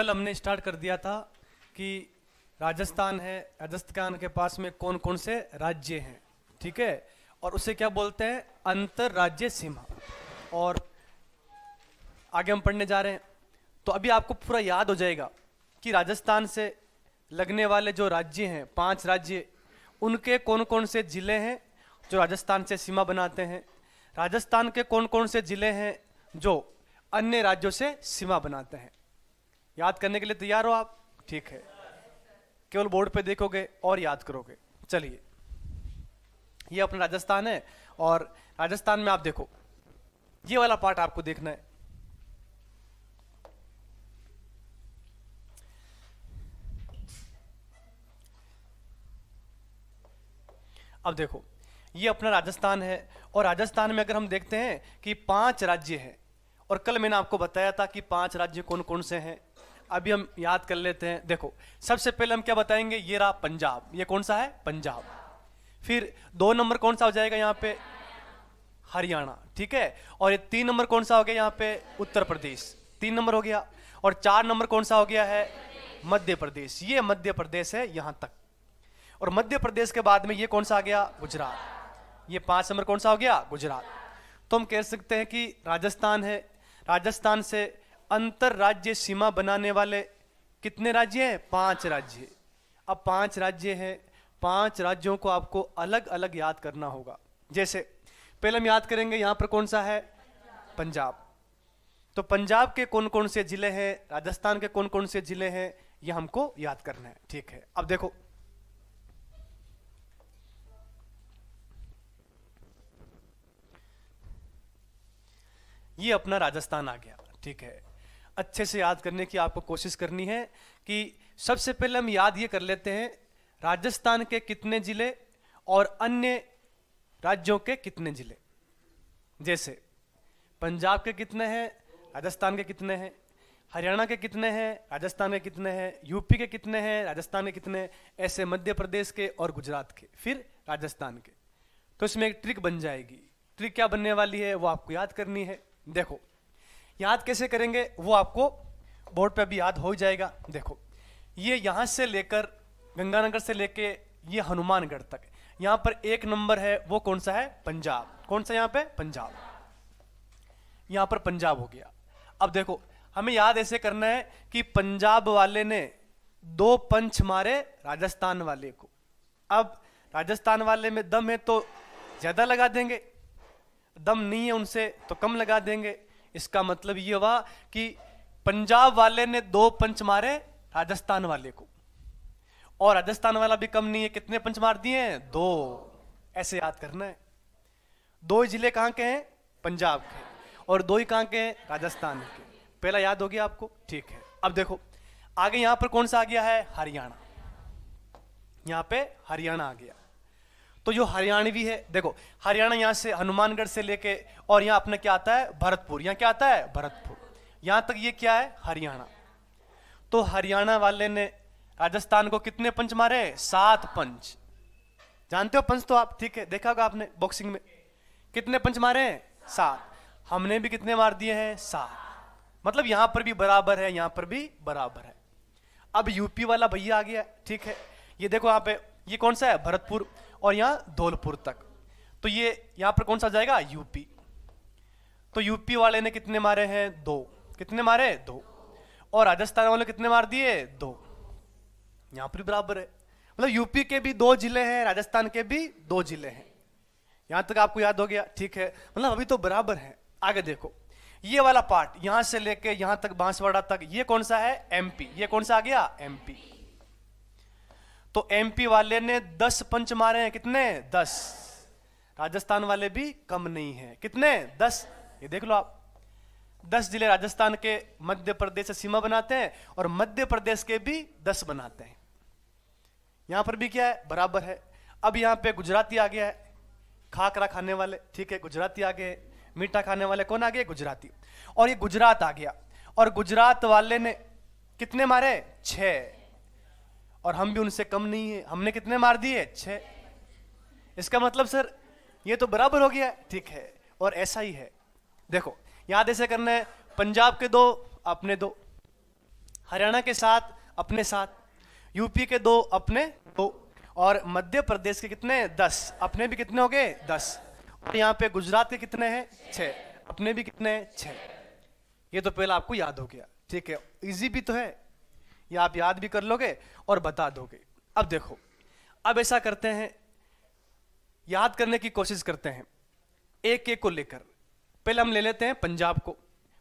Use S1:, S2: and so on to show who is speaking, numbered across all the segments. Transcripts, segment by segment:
S1: कल हमने स्टार्ट कर दिया था कि राजस्थान है राजस्थान के पास में कौन कौन से राज्य हैं ठीक है और उसे क्या बोलते हैं अंतर राज्य सीमा और आगे हम पढ़ने जा रहे हैं तो अभी आपको पूरा याद हो जाएगा कि राजस्थान से लगने वाले जो राज्य हैं पांच राज्य उनके कौन कौन से ज़िले हैं जो राजस्थान से सीमा बनाते हैं राजस्थान के कौन कौन से ज़िले हैं जो अन्य राज्यों से सीमा बनाते हैं याद करने के लिए तैयार हो आप ठीक है केवल बोर्ड पे देखोगे और याद करोगे चलिए ये अपना राजस्थान है और राजस्थान में आप देखो ये वाला पार्ट आपको देखना है अब देखो ये अपना राजस्थान है और राजस्थान में अगर हम देखते हैं कि पांच राज्य हैं और कल मैंने आपको बताया था कि पांच राज्य कौन कौन से हैं अभी हम याद कर लेते हैं देखो सबसे पहले हम क्या बताएंगे ये रहा पंजाब ये कौन सा है पंजाब फिर दो नंबर कौन सा हो जाएगा यहाँ पे हरियाणा ठीक है और ये तीन नंबर कौन सा हो गया यहाँ पे उत्तर प्रदेश तीन नंबर हो गया और चार नंबर कौन सा हो गया है मध्य प्रदेश ये मध्य प्रदेश है यहाँ तक और मध्य प्रदेश के बाद में ये कौन सा आ गया गुजरात ये पांच नंबर कौन सा हो गया गुजरात तो हम कह सकते हैं कि राजस्थान है राजस्थान से अंतर राज्य सीमा बनाने वाले कितने राज्य हैं पांच राज्य अब पांच राज्य हैं पांच राज्यों को आपको अलग अलग याद करना होगा जैसे पहले हम याद करेंगे यहां पर कौन सा है पंजाब तो पंजाब के कौन कौन से जिले हैं राजस्थान के कौन कौन से जिले हैं यह हमको याद करना है ठीक है अब देखो ये अपना राजस्थान आ गया ठीक है अच्छे से याद करने की आपको कोशिश करनी है कि सबसे पहले हम याद ये कर लेते हैं राजस्थान के कितने ज़िले और अन्य राज्यों के कितने ज़िले जैसे पंजाब के कितने हैं राजस्थान के कितने हैं हरियाणा के कितने हैं राजस्थान के कितने हैं यूपी के कितने हैं राजस्थान के कितने हैं ऐसे मध्य प्रदेश के और गुजरात के फिर राजस्थान के तो इसमें एक ट्रिक बन जाएगी ट्रिक क्या बनने वाली है वो आपको याद करनी है देखो याद कैसे करेंगे वो आपको बोर्ड पे भी याद हो जाएगा देखो ये यहाँ से लेकर गंगानगर से लेके ये हनुमानगढ़ तक यहाँ पर एक नंबर है वो कौन सा है पंजाब कौन सा यहाँ पे पंजाब यहाँ पर पंजाब हो गया अब देखो हमें याद ऐसे करना है कि पंजाब वाले ने दो पंच मारे राजस्थान वाले को अब राजस्थान वाले में दम है तो ज़्यादा लगा देंगे दम नहीं है उनसे तो कम लगा देंगे इसका मतलब ये हुआ कि पंजाब वाले ने दो पंच मारे राजस्थान वाले को और राजस्थान वाला भी कम नहीं है कितने पंच मार दिए हैं दो ऐसे याद करना है दो जिले कहां के हैं पंजाब के और दो ही कहां के हैं राजस्थान के पहला याद हो गया आपको ठीक है अब देखो आगे यहां पर कौन सा आ गया है हरियाणा यहां पे हरियाणा आ गया तो जो हरियाणवी है देखो हरियाणा यहां से हनुमानगढ़ से लेके और यहां अपने क्या आता है भरतपुर यहाँ क्या आता है भरतपुर यहां तक ये क्या है हरियाणा तो हरियाणा वाले ने राजस्थान को कितने पंच मारे सात पंच जानते हो पंच तो आप ठीक है देखा होगा आपने बॉक्सिंग में कितने पंच मारे हैं सात हमने भी कितने मार दिए हैं सात मतलब यहां पर भी बराबर है यहां पर भी बराबर है अब यूपी वाला भैया आ गया ठीक है ये देखो यहां पे ये कौन सा है भरतपुर और यहां धौलपुर तक तो ये यहां पर कौन सा जाएगा यूपी तो यूपी वाले ने कितने मारे हैं दो कितने मारे दो और राजस्थान वाले कितने मार दिए दो यहां पर बराबर है मतलब यूपी के भी दो जिले हैं राजस्थान के भी दो जिले हैं यहां तक आपको याद हो गया ठीक है मतलब अभी तो बराबर है आगे देखो ये वाला पार्ट यहां से लेके यहां तक बांसवाड़ा तक ये कौन सा है एमपी ये कौन सा आ गया एमपी तो एमपी वाले ने दस पंच मारे हैं कितने दस राजस्थान वाले भी कम नहीं है कितने दस ये देख लो आप दस जिले राजस्थान के मध्य प्रदेश से सीमा बनाते हैं और मध्य प्रदेश के भी दस बनाते हैं यहां पर भी क्या है बराबर है अब यहां पे गुजराती आ गया है खाकरा खाने वाले ठीक है गुजराती आ गए मीठा खाने वाले कौन आ गए गुजराती और ये गुजरात आ गया और गुजरात वाले ने कितने मारे छह और हम भी उनसे कम नहीं है हमने कितने मार दिए छः इसका मतलब सर ये तो बराबर हो गया ठीक है और ऐसा ही है देखो याद ऐसे करना है पंजाब के दो अपने दो हरियाणा के साथ अपने साथ यूपी के दो अपने दो और मध्य प्रदेश के कितने दस अपने भी कितने हो गए दस और यहाँ पे गुजरात के कितने हैं छः अपने भी कितने हैं छः ये तो पहला आपको याद हो गया ठीक है इजी भी तो है या आप याद भी कर लोगे और बता दोगे अब देखो अब ऐसा करते हैं याद करने की कोशिश करते हैं एक एक को लेकर पहले हम ले लेते हैं पंजाब को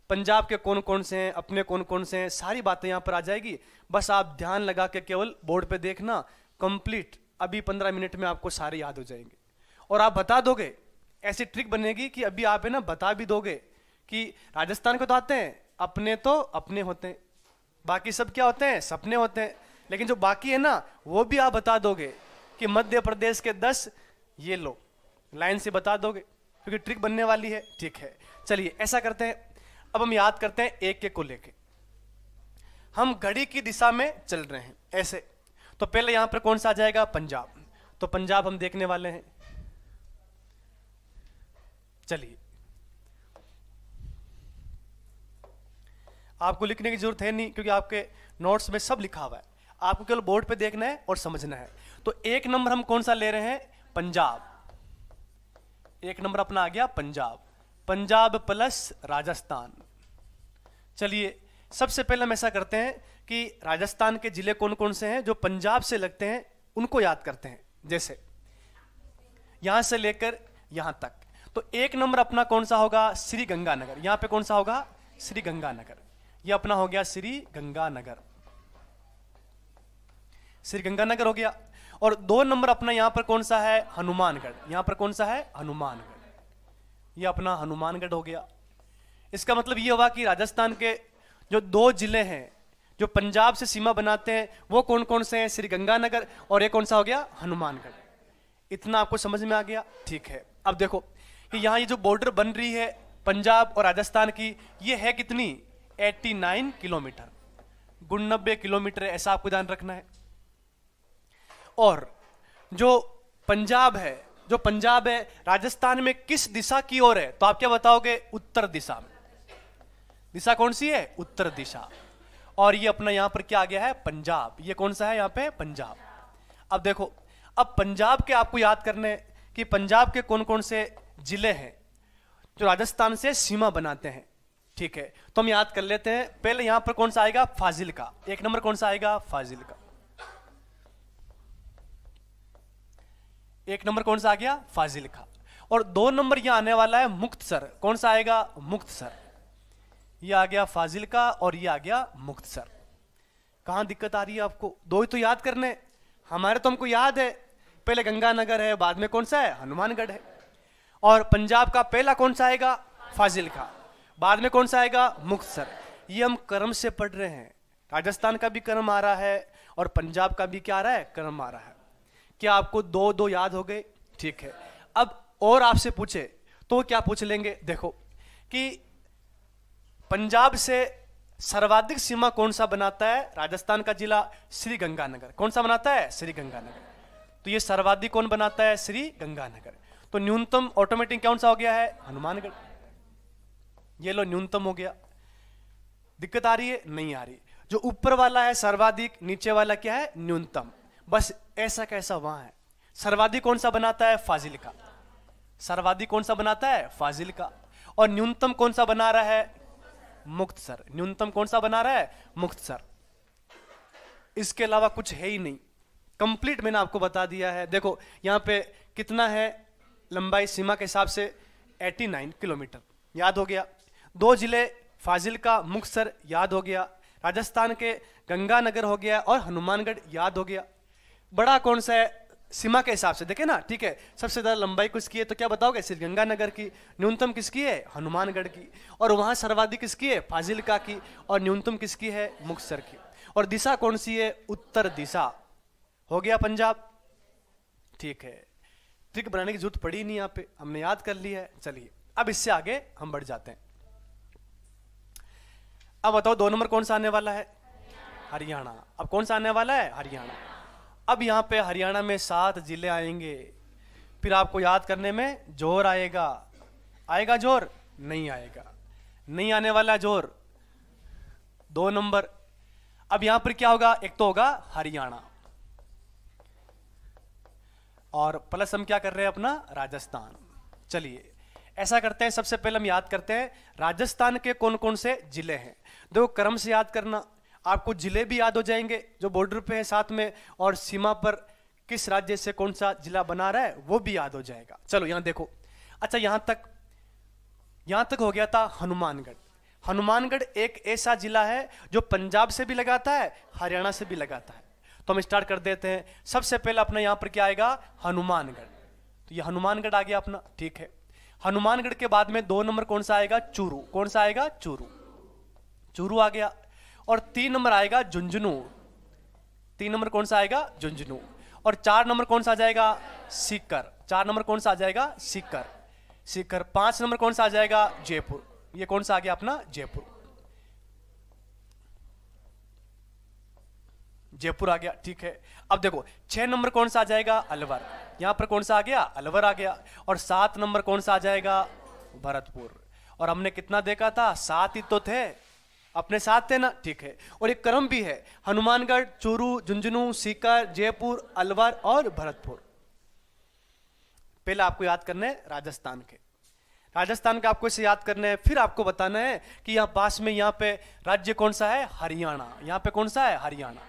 S1: पंजाब के कौन कौन से हैं अपने कौन कौन से हैं सारी बातें यहाँ पर आ जाएगी बस आप ध्यान लगा के केवल बोर्ड पे देखना कंप्लीट अभी पंद्रह मिनट में आपको सारे याद हो जाएंगे और आप बता दोगे ऐसी ट्रिक बनेगी कि अभी आप है ना बता भी दोगे कि राजस्थान को तो आते हैं अपने तो अपने होते हैं बाकी सब क्या होते हैं सपने होते हैं लेकिन जो बाकी है ना वो भी आप बता दोगे कि मध्य प्रदेश के दस ये लो लाइन से बता दोगे क्योंकि ट्रिक बनने वाली है ठीक है चलिए ऐसा करते हैं अब हम याद करते हैं एक एक को लेके हम घड़ी की दिशा में चल रहे हैं ऐसे तो पहले यहां पर कौन सा आ जाएगा पंजाब तो पंजाब हम देखने वाले हैं चलिए आपको लिखने की जरूरत है नहीं क्योंकि आपके नोट्स में सब लिखा हुआ है आपको केवल बोर्ड पे देखना है और समझना है तो एक नंबर हम कौन सा ले रहे हैं पंजाब एक नंबर अपना आ गया पंजाब पंजाब प्लस राजस्थान चलिए सबसे पहले हम ऐसा करते हैं कि राजस्थान के जिले कौन कौन से हैं जो पंजाब से लगते हैं उनको याद करते हैं जैसे यहां से लेकर यहां तक तो एक नंबर अपना कौन सा होगा श्री गंगानगर यहां पे कौन सा होगा श्री गंगानगर ये अपना हो गया श्री गंगानगर श्री गंगानगर हो गया और दो नंबर अपना यहां पर कौन सा है हनुमानगढ़ यहां पर कौन सा है हनुमानगढ़ ये अपना हनुमानगढ़ हो गया इसका मतलब ये हुआ कि राजस्थान के जो दो जिले हैं जो पंजाब से सीमा बनाते हैं वो कौन कौन से हैं श्री गंगानगर और ये कौन सा हो गया हनुमानगढ़ इतना आपको समझ में आ गया ठीक है अब देखो कि यहाँ ये जो बॉर्डर बन रही है पंजाब और राजस्थान की ये है कितनी 89 किलोमीटर गुण नब्बे किलोमीटर ऐसा आपको ध्यान रखना है और जो पंजाब है जो पंजाब है राजस्थान में किस दिशा की ओर है तो आप क्या बताओगे उत्तर दिशा में दिशा कौन सी है उत्तर दिशा और ये अपना यहां पर क्या आ गया है पंजाब ये कौन सा है यहां पे पंजाब अब देखो अब पंजाब के आपको याद करने कि पंजाब के कौन कौन से जिले हैं जो राजस्थान से सीमा बनाते हैं ठीक है तो हम याद कर लेते हैं पहले यहां पर कौन सा आएगा फाजिल का एक नंबर कौन सा आएगा फाजिल का एक नंबर कौन सा आ गया फाजिल का और दो नंबर यहां आने वाला है सर कौन सा आएगा सर यह आ गया फाजिल का और यह आ गया सर कहां दिक्कत आ रही है आपको दो ही तो याद करने हमारे तो हमको याद है पहले गंगानगर है बाद में कौन सा है हनुमानगढ़ है और पंजाब का पहला कौन सा आएगा फाजिल का बाद में कौन सा आएगा मुक्तसर ये हम कर्म से पढ़ रहे हैं राजस्थान का भी कर्म आ रहा है और पंजाब का भी क्या आ रहा है कर्म आ रहा है क्या आपको दो दो याद हो गए ठीक है अब और आपसे पूछे तो क्या पूछ लेंगे देखो कि पंजाब से सर्वाधिक सीमा कौन सा बनाता है राजस्थान का जिला श्री गंगानगर कौन सा बनाता है श्री गंगानगर तो ये सर्वाधिक कौन बनाता है श्री गंगानगर तो न्यूनतम ऑटोमेटिक कौन सा हो गया है हनुमानगढ़ ये लो न्यूनतम हो गया दिक्कत आ रही है नहीं आ रही जो ऊपर वाला है सर्वाधिक नीचे वाला क्या है न्यूनतम बस ऐसा कैसा वहां है सर्वाधिक कौन सा बनाता है फाजिल का सर्वाधिक कौन सा बनाता है फाजिल का और न्यूनतम कौन सा बना रहा है सर न्यूनतम कौन सा बना रहा है सर इसके अलावा कुछ है ही नहीं कंप्लीट मैंने आपको बता दिया है देखो यहाँ पे कितना है लंबाई सीमा के हिसाब से 89 किलोमीटर याद हो गया दो जिले फाजिल का मुक्तसर याद हो गया राजस्थान के गंगानगर हो गया और हनुमानगढ़ याद हो गया बड़ा कौन सा है सीमा के हिसाब से देखे ना ठीक है सबसे ज़्यादा लंबाई किसकी है तो क्या बताओगे सिर्फ गंगानगर की न्यूनतम किसकी है हनुमानगढ़ की और वहां सर्वाधिक किसकी है फाजिलका की और न्यूनतम किसकी है मुक्सर की और दिशा कौन सी है उत्तर दिशा हो गया पंजाब ठीक है ट्रिक बनाने की जरूरत पड़ी नहीं यहाँ पे हमने याद कर ली है चलिए अब इससे आगे हम बढ़ जाते हैं अब बताओ दो नंबर कौन सा आने वाला है हरियाणा अब कौन सा आने वाला है हरियाणा अब यहाँ पे हरियाणा में सात जिले आएंगे फिर आपको याद करने में जोर आएगा आएगा जोर नहीं आएगा नहीं आने वाला जोर दो नंबर अब यहां पर क्या होगा एक तो होगा हरियाणा और प्लस हम क्या कर रहे हैं अपना राजस्थान चलिए ऐसा करते हैं सबसे पहले हम याद करते हैं राजस्थान के कौन कौन से जिले हैं देखो कर्म से याद करना आपको जिले भी याद हो जाएंगे जो बॉर्डर पे है साथ में और सीमा पर किस राज्य से कौन सा जिला बना रहा है वो भी याद हो जाएगा चलो यहाँ देखो अच्छा यहाँ तक यहाँ तक हो गया था हनुमानगढ़ हनुमानगढ़ एक ऐसा जिला है जो पंजाब से भी लगाता है हरियाणा से भी लगाता है तो हम स्टार्ट कर देते हैं सबसे पहले अपना यहाँ पर क्या आएगा हनुमानगढ़ तो ये हनुमानगढ़ आ गया अपना ठीक है हनुमानगढ़ के बाद में दो नंबर कौन सा आएगा चूरू कौन सा आएगा चूरू चूरू आ गया और तीन नंबर आएगा झुंझुनू तीन नंबर कौन सा आएगा झुंझुनू और चार नंबर कौन सा आ जाएगा सीकर चार नंबर कौन सा आ जाएगा सीकर सीकर पांच नंबर कौन सा आ जाएगा जयपुर ये कौन सा आ गया अपना जयपुर जयपुर आ गया ठीक है अब देखो छह नंबर कौन सा आ जाएगा अलवर यहां पर कौन सा आ गया अलवर आ गया और सात नंबर कौन सा आ जाएगा भरतपुर और हमने कितना देखा था सात ही तो थे अपने साथ थे ना ठीक है और एक क्रम भी है हनुमानगढ़ चूरू झुंझुनू सीकर जयपुर अलवर और भरतपुर पहले आपको याद करना है राजस्थान के राजस्थान का आपको इसे याद करना है फिर आपको बताना है कि यहाँ पास में यहाँ पे राज्य कौन सा है हरियाणा यहाँ पे कौन सा है हरियाणा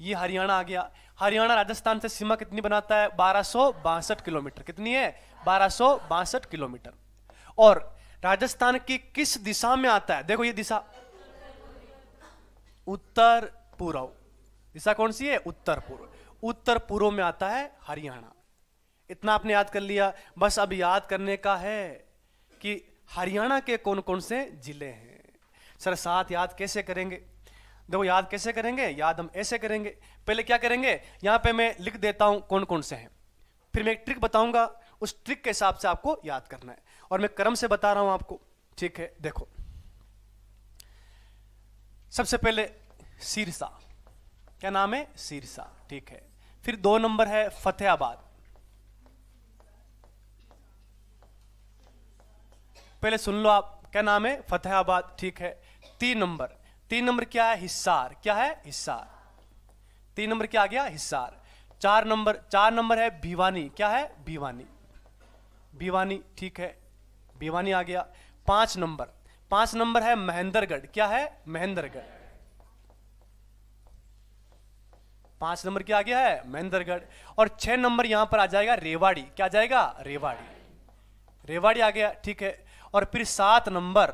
S1: ये हरियाणा आ गया हरियाणा राजस्थान से सीमा कितनी बनाता है बारह किलोमीटर कितनी है बारह किलोमीटर और राजस्थान की किस दिशा में आता है देखो ये दिशा उत्तर पूर्व दिशा कौन सी है उत्तर पूर्व उत्तर पूर्व में आता है हरियाणा इतना आपने याद कर लिया बस अब याद करने का है कि हरियाणा के कौन कौन से जिले हैं सर साथ याद कैसे करेंगे देखो याद कैसे करेंगे याद हम ऐसे करेंगे पहले क्या करेंगे यहां पे मैं लिख देता हूं कौन कौन से हैं फिर मैं एक ट्रिक बताऊंगा उस ट्रिक के हिसाब से आपको याद करना है और मैं क्रम से बता रहा हूं आपको ठीक है देखो सबसे पहले सिरसा क्या नाम है सिरसा ठीक है फिर दो नंबर है फतेहाबाद पहले सुन लो आप क्या नाम है फतेहाबाद ठीक है तीन नंबर तीन नंबर क्या है हिस्सार क्या है हिस्सार तीन नंबर क्या आ गया हिस्सार चार नंबर चार नंबर है भिवानी क्या है भिवानी भिवानी ठीक है भिवानी आ गया पांच नंबर पांच नंबर है महेंद्रगढ़ क्या है महेंद्रगढ़ पांच नंबर क्या आ गया है महेंद्रगढ़ और छह नंबर यहां पर आ जाएगा रेवाड़ी क्या आ जाएगा रेवाड़ी रेवाड़ी आ गया ठीक है और फिर सात नंबर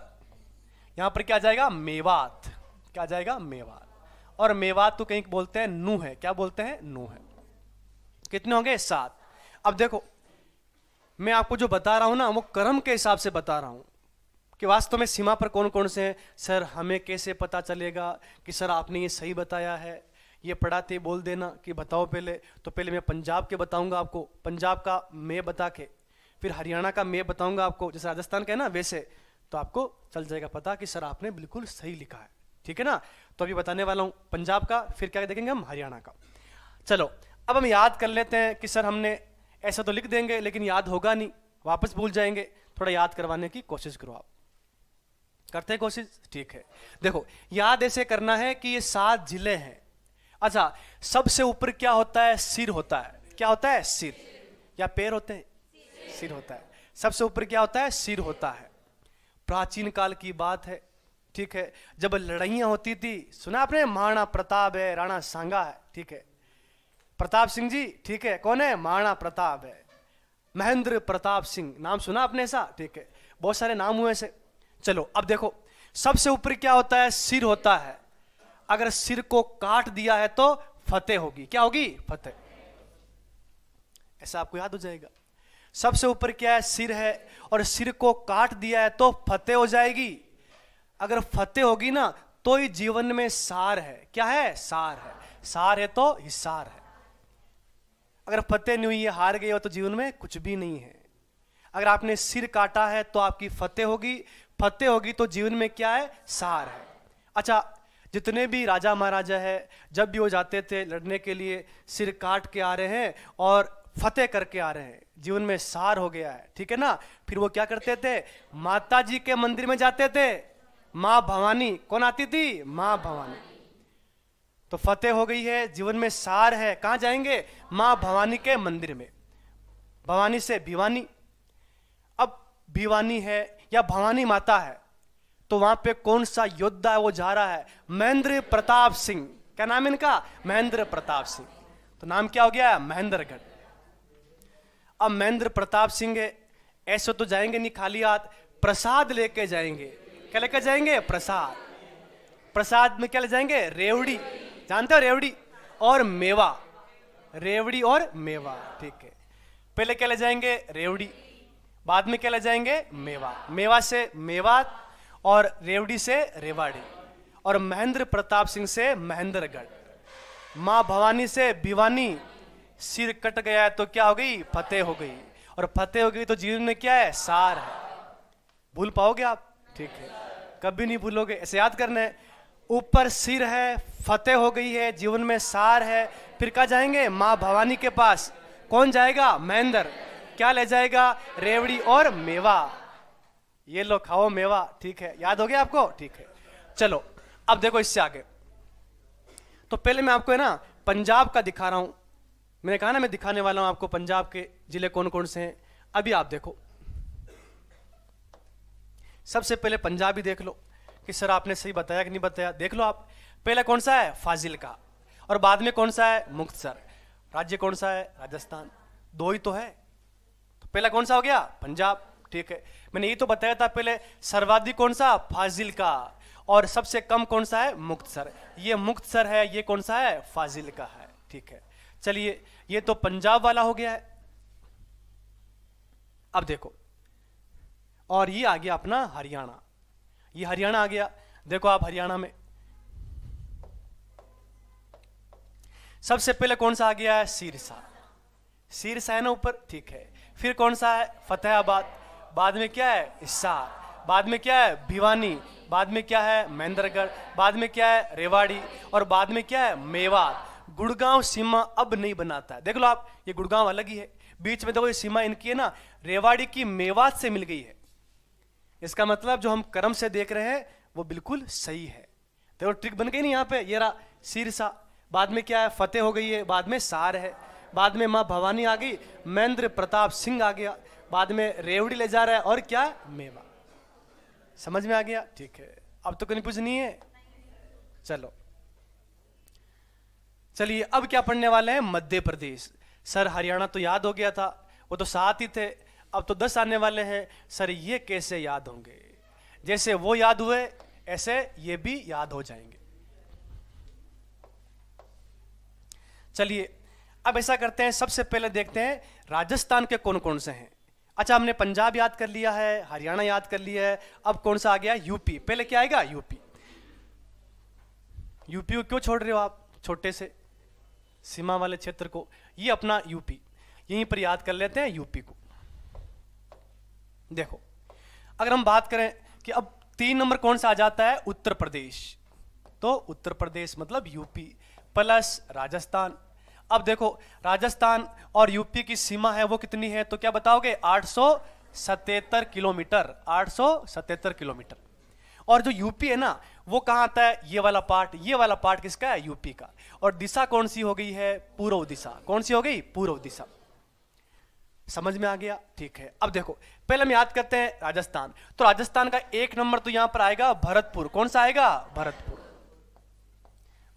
S1: यहां पर क्या आ जाएगा मेवात क्या आ जाएगा मेवात और मेवात तो कहीं बोलते हैं नू है क्या बोलते हैं नू है कितने होंगे सात अब देखो मैं आपको जो बता रहा हूं ना वो कर्म के हिसाब से बता रहा हूं कि वास्तव में सीमा पर कौन कौन से हैं सर हमें कैसे पता चलेगा कि सर आपने ये सही बताया है ये पढ़ाते बोल देना कि बताओ पहले तो पहले मैं पंजाब के बताऊंगा आपको पंजाब का मैं बता के फिर हरियाणा का मैं बताऊंगा आपको जैसे राजस्थान का है ना वैसे तो आपको चल जाएगा पता कि सर आपने बिल्कुल सही लिखा है ठीक है ना तो अभी बताने वाला हूँ पंजाब का फिर क्या देखेंगे हम हरियाणा का चलो अब हम याद कर लेते हैं कि सर हमने ऐसा तो लिख देंगे लेकिन याद होगा नहीं वापस भूल जाएंगे थोड़ा याद करवाने की कोशिश करो आप करते हैं कोशिश ठीक है देखो याद ऐसे करना है कि ये सात जिले हैं अच्छा सबसे ऊपर क्या होता है सिर होता है क्या होता है सिर या पैर होते हैं सिर होता है सबसे ऊपर क्या होता है सिर होता है प्राचीन काल की बात है ठीक है जब लड़ाइया होती थी सुना आपने महाराणा प्रताप है राणा सांगा है ठीक है प्रताप सिंह जी ठीक है कौन है महाराणा प्रताप है महेंद्र प्रताप सिंह नाम सुना आपने ऐसा ठीक है बहुत सारे नाम हुए ऐसे चलो अब देखो सबसे ऊपर क्या होता है सिर होता है अगर सिर को काट दिया है तो फतेह होगी क्या होगी फतेह ऐसा आपको याद हो जाएगा सबसे ऊपर क्या है सिर है और सिर को काट दिया है तो फतेह हो जाएगी अगर फतेह होगी ना तो ही जीवन में सार है क्या है सार है सार है तो हिसार है अगर फतेह नहीं हुई है हार गई हो तो जीवन में कुछ भी नहीं है अगर आपने सिर काटा है तो आपकी फतेह होगी फतेह होगी तो जीवन में क्या है सार है अच्छा जितने भी राजा महाराजा है जब भी वो जाते थे लड़ने के लिए सिर काट के आ रहे हैं और फतेह करके आ रहे हैं जीवन में सार हो गया है ठीक है ना फिर वो क्या करते थे माता जी के मंदिर में जाते थे माँ भवानी कौन आती थी माँ भवानी तो फतेह हो गई है जीवन में सार है कहाँ जाएंगे माँ भवानी के मंदिर में भवानी से भिवानी अब भिवानी है या भवानी माता है तो वहां पे कौन सा योद्धा है वो जा रहा है महेंद्र प्रताप सिंह क्या नाम इनका महेंद्र प्रताप सिंह तो नाम क्या हो गया महेंद्रगढ़ अब महेंद्र प्रताप सिंह ऐसे तो जाएंगे नहीं खाली हाथ प्रसाद लेके जाएंगे क्या लेके जाएंगे प्रसाद प्रसाद में क्या ले जाएंगे रेवड़ी जानते हो रेवड़ी और मेवा रेवड़ी और मेवा ठीक है पहले क्या ले जाएंगे रेवड़ी बाद में क्या ले जाएंगे मेवा मेवा से मेवा और रेवड़ी से रेवाड़ी और महेंद्र प्रताप सिंह से महेंद्रगढ़ माँ भवानी से भिवानी सिर कट गया है तो क्या हो गई फतेह हो गई और फतेह हो गई तो जीवन में क्या है सार है भूल पाओगे आप ठीक है कभी नहीं भूलोगे ऐसे याद करने ऊपर सिर है फतेह हो गई है जीवन में सार है फिर कहा जाएंगे माँ भवानी के पास कौन जाएगा महेंद्र क्या ले जाएगा रेवड़ी और मेवा ये लो खाओ मेवा ठीक है याद हो गया आपको ठीक है चलो अब देखो इससे आगे तो पहले मैं आपको है ना पंजाब का दिखा रहा हूं मैंने कहा ना मैं दिखाने वाला हूं आपको पंजाब के जिले कौन कौन से हैं अभी आप देखो सबसे पहले पंजाबी देख लो कि सर आपने सही बताया कि नहीं बताया देख लो आप पहला कौन सा है फाजिल का और बाद में कौन सा है मुक्तसर राज्य कौन सा है राजस्थान दो ही तो है तो पहला कौन सा हो गया पंजाब ठीक है मैंने ये तो बताया था पहले सर्वाधिक कौन सा फाजिल का और सबसे कम कौन सा है सर ये सर है ये कौन सा है फाजिल का है ठीक है चलिए ये तो पंजाब वाला हो गया है अब देखो और ये आ गया अपना हरियाणा ये हरियाणा आ गया देखो आप हरियाणा में सबसे पहले कौन सा आ गया है सिरसा सिरसा है ना ऊपर ठीक है फिर कौन सा है फतेहाबाद बाद में क्या है हिसार बाद में क्या है भिवानी बाद में क्या है महेंद्रगढ़ बाद में क्या है रेवाड़ी और बाद में क्या है मेवात गुड़गांव सीमा अब नहीं बनाता है देख लो आप ये गुड़गांव अलग ही है बीच में देखो ये सीमा इनकी है ना रेवाड़ी की मेवात से मिल गई है इसका मतलब जो हम कर्म से देख रहे हैं वो बिल्कुल सही है देखो ट्रिक बन गई ना यहाँ पे ये रहा सिरसा बाद में क्या है फतेह हो गई है बाद में सार है बाद में माँ भवानी आ गई महेंद्र प्रताप सिंह आ गया बाद में रेवड़ी ले जा रहा है और क्या मेवा समझ में आ गया ठीक है अब तो कहीं कुछ नहीं है चलो चलिए अब क्या पढ़ने वाले हैं मध्य प्रदेश सर हरियाणा तो याद हो गया था वो तो सात ही थे अब तो दस आने वाले हैं सर ये कैसे याद होंगे जैसे वो याद हुए ऐसे ये भी याद हो जाएंगे चलिए अब ऐसा करते हैं सबसे पहले देखते हैं राजस्थान के कौन कौन से हैं अच्छा हमने पंजाब याद कर लिया है हरियाणा याद कर लिया है अब कौन सा आ गया यूपी पहले क्या आएगा यूपी यूपी को क्यों छोड़ रहे हो आप छोटे से सीमा वाले क्षेत्र को ये अपना यूपी यहीं पर याद कर लेते हैं यूपी को देखो अगर हम बात करें कि अब तीन नंबर कौन सा आ जाता है उत्तर प्रदेश तो उत्तर प्रदेश मतलब यूपी प्लस राजस्थान अब देखो राजस्थान और यूपी की सीमा है वो कितनी है तो क्या बताओगे आठ किलोमीटर आठ किलोमीटर और जो यूपी है ना वो कहाँ आता है ये वाला पार्ट ये वाला पार्ट किसका है यूपी का और दिशा कौन सी हो गई है पूर्व दिशा कौन सी हो गई पूर्व दिशा समझ में आ गया ठीक है अब देखो पहले हम याद करते हैं राजस्थान तो राजस्थान का एक नंबर तो यहां पर आएगा भरतपुर कौन सा आएगा भरतपुर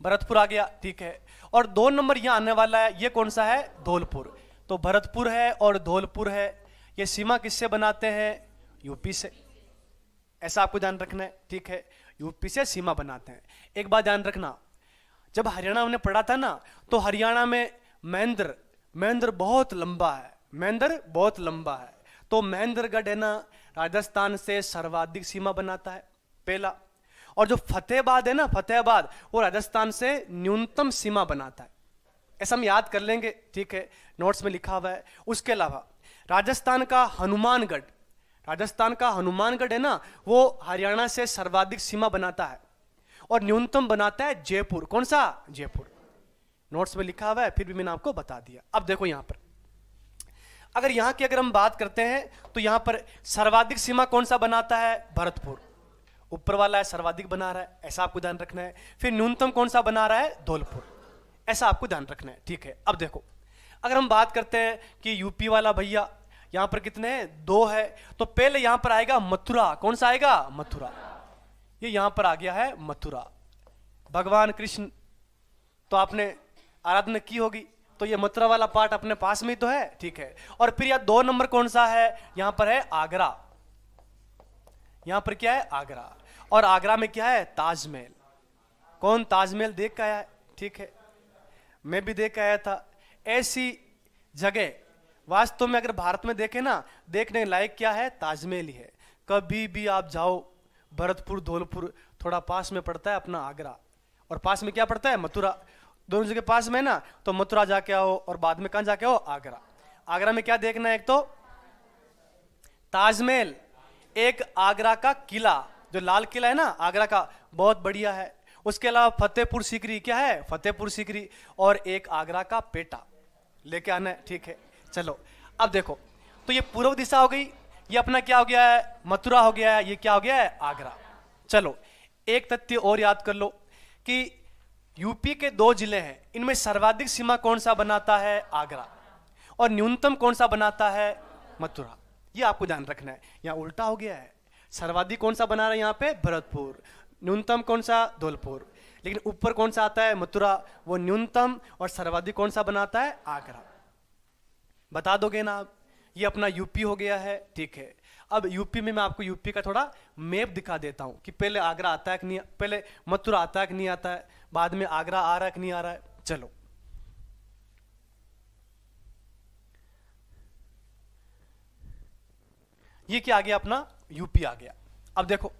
S1: भरतपुर आ गया ठीक है और दो नंबर यहाँ आने वाला है ये कौन सा है धौलपुर तो भरतपुर है और धौलपुर है ये सीमा किससे बनाते हैं यूपी से ऐसा आपको ध्यान रखना है ठीक है यूपी से सीमा बनाते हैं एक बात ध्यान रखना जब हरियाणा हमने पढ़ा था ना तो हरियाणा में महेंद्र महेंद्र बहुत लंबा है महेंद्र बहुत लंबा है तो महेंद्रगढ़ है ना राजस्थान से सर्वाधिक सीमा बनाता है पहला और जो फतेहबाद है ना फतेहाबाद वो राजस्थान से न्यूनतम सीमा बनाता है ऐसा हम याद कर लेंगे ठीक है नोट्स में लिखा हुआ है उसके अलावा राजस्थान का हनुमानगढ़ राजस्थान का हनुमानगढ़ है ना वो हरियाणा से सर्वाधिक सीमा बनाता है और न्यूनतम बनाता है जयपुर कौन सा जयपुर नोट्स में लिखा हुआ है फिर भी मैंने आपको बता दिया अब देखो यहां पर अगर यहां की अगर हम बात करते हैं तो यहां पर सर्वाधिक सीमा कौन सा बनाता है भरतपुर ऊपर वाला है सर्वाधिक बना रहा है ऐसा आपको ध्यान रखना है फिर न्यूनतम कौन सा बना रहा है धौलपुर ऐसा आपको ध्यान रखना है ठीक है अब देखो अगर हम बात करते हैं कि यूपी वाला भैया यहाँ पर कितने हैं दो है तो पहले यहाँ पर आएगा मथुरा कौन सा आएगा मथुरा ये यहाँ पर आ गया है मथुरा भगवान कृष्ण तो आपने आराधना की होगी तो ये मथुरा वाला पार्ट अपने पास में ही तो है ठीक है और फिर यह दो नंबर कौन सा है यहाँ पर है आगरा यहाँ पर क्या है आगरा और आगरा में क्या है ताजमहल कौन ताजमहल देख के आया ठीक है मैं भी देख के आया था ऐसी जगह वास्तव में अगर भारत में देखें ना देखने लायक क्या है ताजमहल ही है कभी भी आप जाओ भरतपुर धौलपुर थोड़ा पास में पड़ता है अपना आगरा और पास में क्या पड़ता है मथुरा दोनों जगह पास में ना तो मथुरा जाके आओ और बाद में कहाँ जाके आओ आगरा आगरा में क्या देखना है एक तो ताजमहल एक आगरा का किला जो लाल किला है ना आगरा का बहुत बढ़िया है उसके अलावा फतेहपुर सीकरी क्या है फतेहपुर सीकरी और एक आगरा का पेटा लेके आना है ठीक है चलो अब देखो तो ये पूर्व दिशा हो गई ये अपना क्या हो गया है मथुरा हो गया है ये क्या हो गया है आगरा चलो एक तथ्य और याद कर लो कि यूपी के दो जिले हैं इनमें सर्वाधिक सीमा कौन सा बनाता है आगरा और न्यूनतम कौन सा बनाता है मथुरा ये आपको ध्यान रखना है यहाँ उल्टा हो गया है सर्वाधिक कौन सा बना रहा है यहाँ पे भरतपुर न्यूनतम कौन सा धौलपुर लेकिन ऊपर कौन सा आता है मथुरा वो न्यूनतम और सर्वाधिक कौन सा बनाता है आगरा बता दोगे ना आप ये अपना यूपी हो गया है ठीक है अब यूपी में मैं आपको यूपी का थोड़ा मैप दिखा देता हूँ कि पहले आगरा आता है कि नहीं पहले मथुरा आता है कि नहीं आता है बाद में आगरा आ रहा है कि नहीं आ रहा है चलो ये क्या आ गया अपना यूपी आ गया अब देखो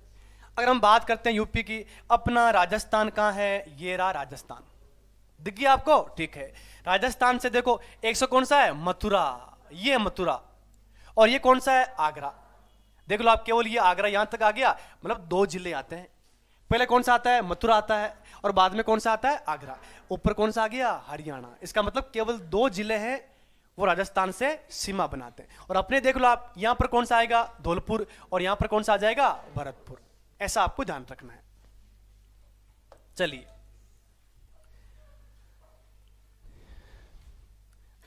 S1: अगर हम बात करते हैं यूपी की अपना राजस्थान कहाँ है ये रहा राजस्थान दिखिए आपको ठीक है राजस्थान से देखो एक सौ कौन सा है मथुरा ये मथुरा और ये कौन सा है आगरा देख लो आप केवल ये आगरा यहां तक आ गया मतलब दो जिले आते हैं पहले कौन सा आता है मथुरा आता है और बाद में कौन सा आता है आगरा ऊपर कौन सा आ गया हरियाणा इसका मतलब केवल दो जिले हैं वो राजस्थान से सीमा बनाते हैं और अपने देख लो आप यहां पर कौन सा आएगा धौलपुर और यहां पर कौन सा आ जाएगा भरतपुर ऐसा आपको ध्यान रखना है चलिए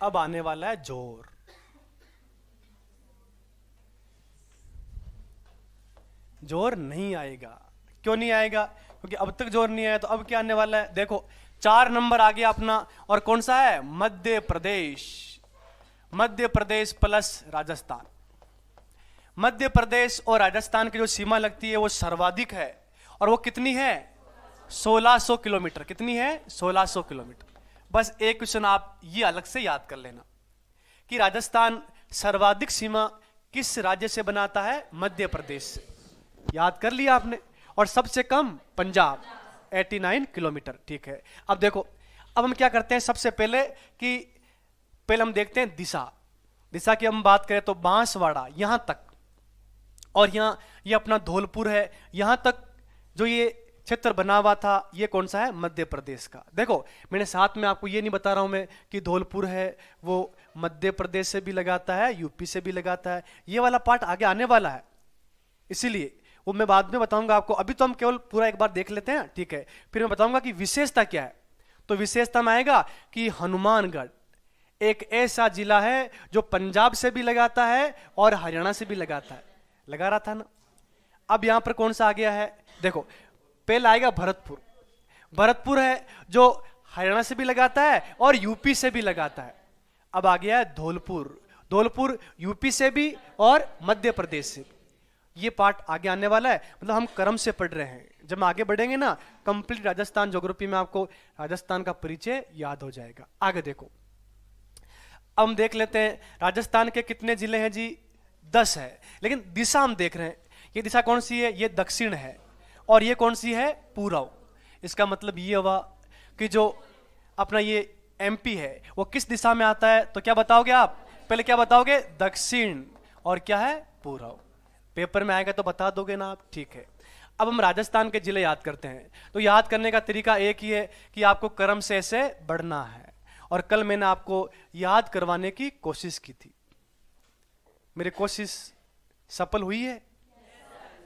S1: अब आने वाला है जोर जोर नहीं आएगा क्यों नहीं आएगा क्योंकि अब तक जोर नहीं आया तो अब क्या आने वाला है देखो चार नंबर आ गया अपना और कौन सा है मध्य प्रदेश मध्य प्रदेश प्लस राजस्थान मध्य प्रदेश और राजस्थान की जो सीमा लगती है वो सर्वाधिक है और वो कितनी है 1600 किलोमीटर कितनी है 1600 किलोमीटर बस एक क्वेश्चन आप ये अलग से याद कर लेना कि राजस्थान सर्वाधिक सीमा किस राज्य से बनाता है मध्य प्रदेश से याद कर लिया आपने और सबसे कम पंजाब 89 किलोमीटर ठीक है अब देखो अब हम क्या करते हैं सबसे पहले कि पहले हम देखते हैं दिशा दिशा की हम बात करें तो बांसवाड़ा यहां तक और यहाँ ये अपना धौलपुर है यहाँ तक जो ये क्षेत्र बना हुआ था ये कौन सा है मध्य प्रदेश का देखो मैंने साथ में आपको ये नहीं बता रहा हूँ मैं कि धौलपुर है वो मध्य प्रदेश से भी लगाता है यूपी से भी लगाता है ये वाला पार्ट आगे आने वाला है इसीलिए वो मैं बाद में बताऊंगा आपको अभी तो हम केवल पूरा एक बार देख लेते हैं ठीक है फिर मैं बताऊंगा कि विशेषता क्या है तो विशेषता में आएगा कि हनुमानगढ़ एक ऐसा जिला है जो पंजाब से भी लगाता है और हरियाणा से भी लगाता है लगा रहा था ना अब यहां पर कौन सा आ गया है देखो पहला आएगा भरतपुर भरतपुर है जो हरियाणा से भी लगाता है और यूपी से भी लगाता है अब आ गया है धौलपुर धौलपुर यूपी से भी और मध्य प्रदेश से भी ये पार्ट आगे आने वाला है मतलब हम क्रम से पढ़ रहे हैं जब आगे बढ़ेंगे ना कंप्लीट राजस्थान ज्योग्राफी में आपको राजस्थान का परिचय याद हो जाएगा आगे देखो हम देख लेते हैं राजस्थान के कितने जिले हैं जी दस है लेकिन दिशा हम देख रहे हैं ये दिशा कौन सी है ये दक्षिण है और ये कौन सी है पूरा इसका मतलब ये हुआ कि जो अपना ये एमपी है वो किस दिशा में आता है तो क्या बताओगे आप पहले क्या बताओगे दक्षिण और क्या है पूरा पेपर में आएगा तो बता दोगे ना आप ठीक है अब हम राजस्थान के जिले याद करते हैं तो याद करने का तरीका एक ही है कि आपको कर्म से ऐसे बढ़ना है और कल मैंने आपको याद करवाने की कोशिश की थी मेरी कोशिश सफल हुई है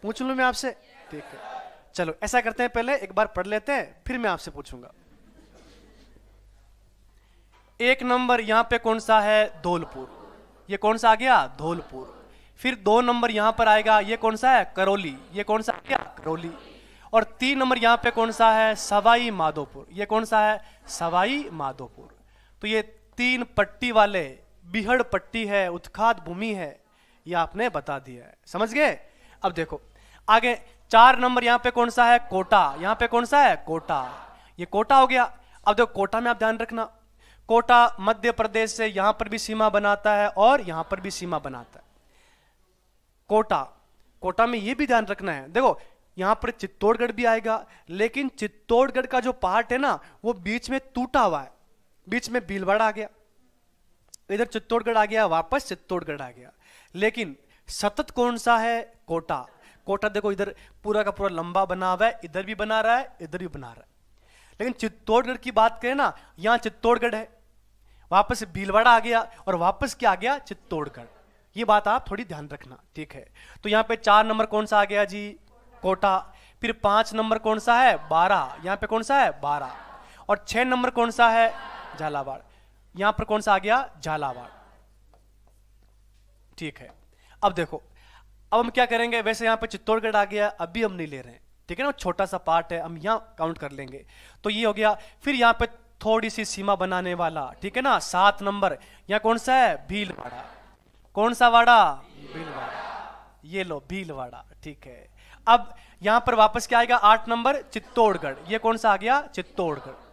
S1: पूछ लू मैं आपसे ठीक है चलो ऐसा करते हैं पहले एक बार पढ़ लेते हैं फिर मैं आपसे पूछूंगा एक नंबर यहां पे कौन सा है धौलपुर ये कौन सा आ गया धौलपुर फिर दो नंबर यहां पर आएगा ये कौन सा है करौली ये कौन सा आ गया करौली और तीन नंबर यहां पे कौन सा है सवाई माधोपुर ये कौन सा है सवाई माधोपुर तो ये तीन पट्टी वाले बिहड़ पट्टी है उत्खात भूमि है ये आपने बता दिया है समझ गए अब देखो आगे चार नंबर यहां पे कौन सा है कोटा यहां पे कौन सा है कोटा ये कोटा हो गया अब देखो कोटा में आप ध्यान रखना कोटा मध्य प्रदेश से यहां पर भी सीमा बनाता है और यहां पर भी सीमा बनाता है कोटा कोटा में ये भी ध्यान रखना है देखो यहां पर चित्तौड़गढ़ भी आएगा लेकिन चित्तौड़गढ़ का जो पार्ट है ना वो बीच में टूटा हुआ है बीच में भीलवाड़ा आ गया इधर चित्तौड़गढ़ आ गया वापस चित्तौड़गढ़ आ गया लेकिन सतत कौन सा है कोटा कोटा देखो इधर पूरा का पूरा लंबा बना हुआ है इधर भी बना रहा है इधर भी बना रहा है लेकिन चित्तौड़गढ़ की बात करें ना यहाँ चित्तौड़गढ़ है वापस भीलवाड़ा आ गया और वापस क्या आ गया चित्तौड़गढ़ ये बात आप थोड़ी ध्यान रखना ठीक है तो यहाँ पे चार नंबर कौन सा आ गया जी कोटा फिर पांच नंबर कौन सा है बारह यहाँ पे कौन सा है बारह और छह नंबर कौन सा है झालावाड़ यहां पर कौन सा आ गया झालावाड़ ठीक है अब देखो अब हम क्या करेंगे वैसे यहां पर चित्तौड़गढ़ आ गया अभी हम नहीं ले रहे हैं ठीक है ना छोटा सा पार्ट है हम यहां काउंट कर लेंगे तो ये हो गया फिर यहां पर थोड़ी सी सीमा बनाने वाला ठीक है ना सात नंबर यहां कौन सा है भीलवाड़ा कौन सा वाड़ा भीलवाड़ा ये लो भीलवाड़ा ठीक है अब यहां पर वापस क्या आएगा आठ नंबर चित्तौड़गढ़ ये कौन सा आ गया चित्तौड़गढ़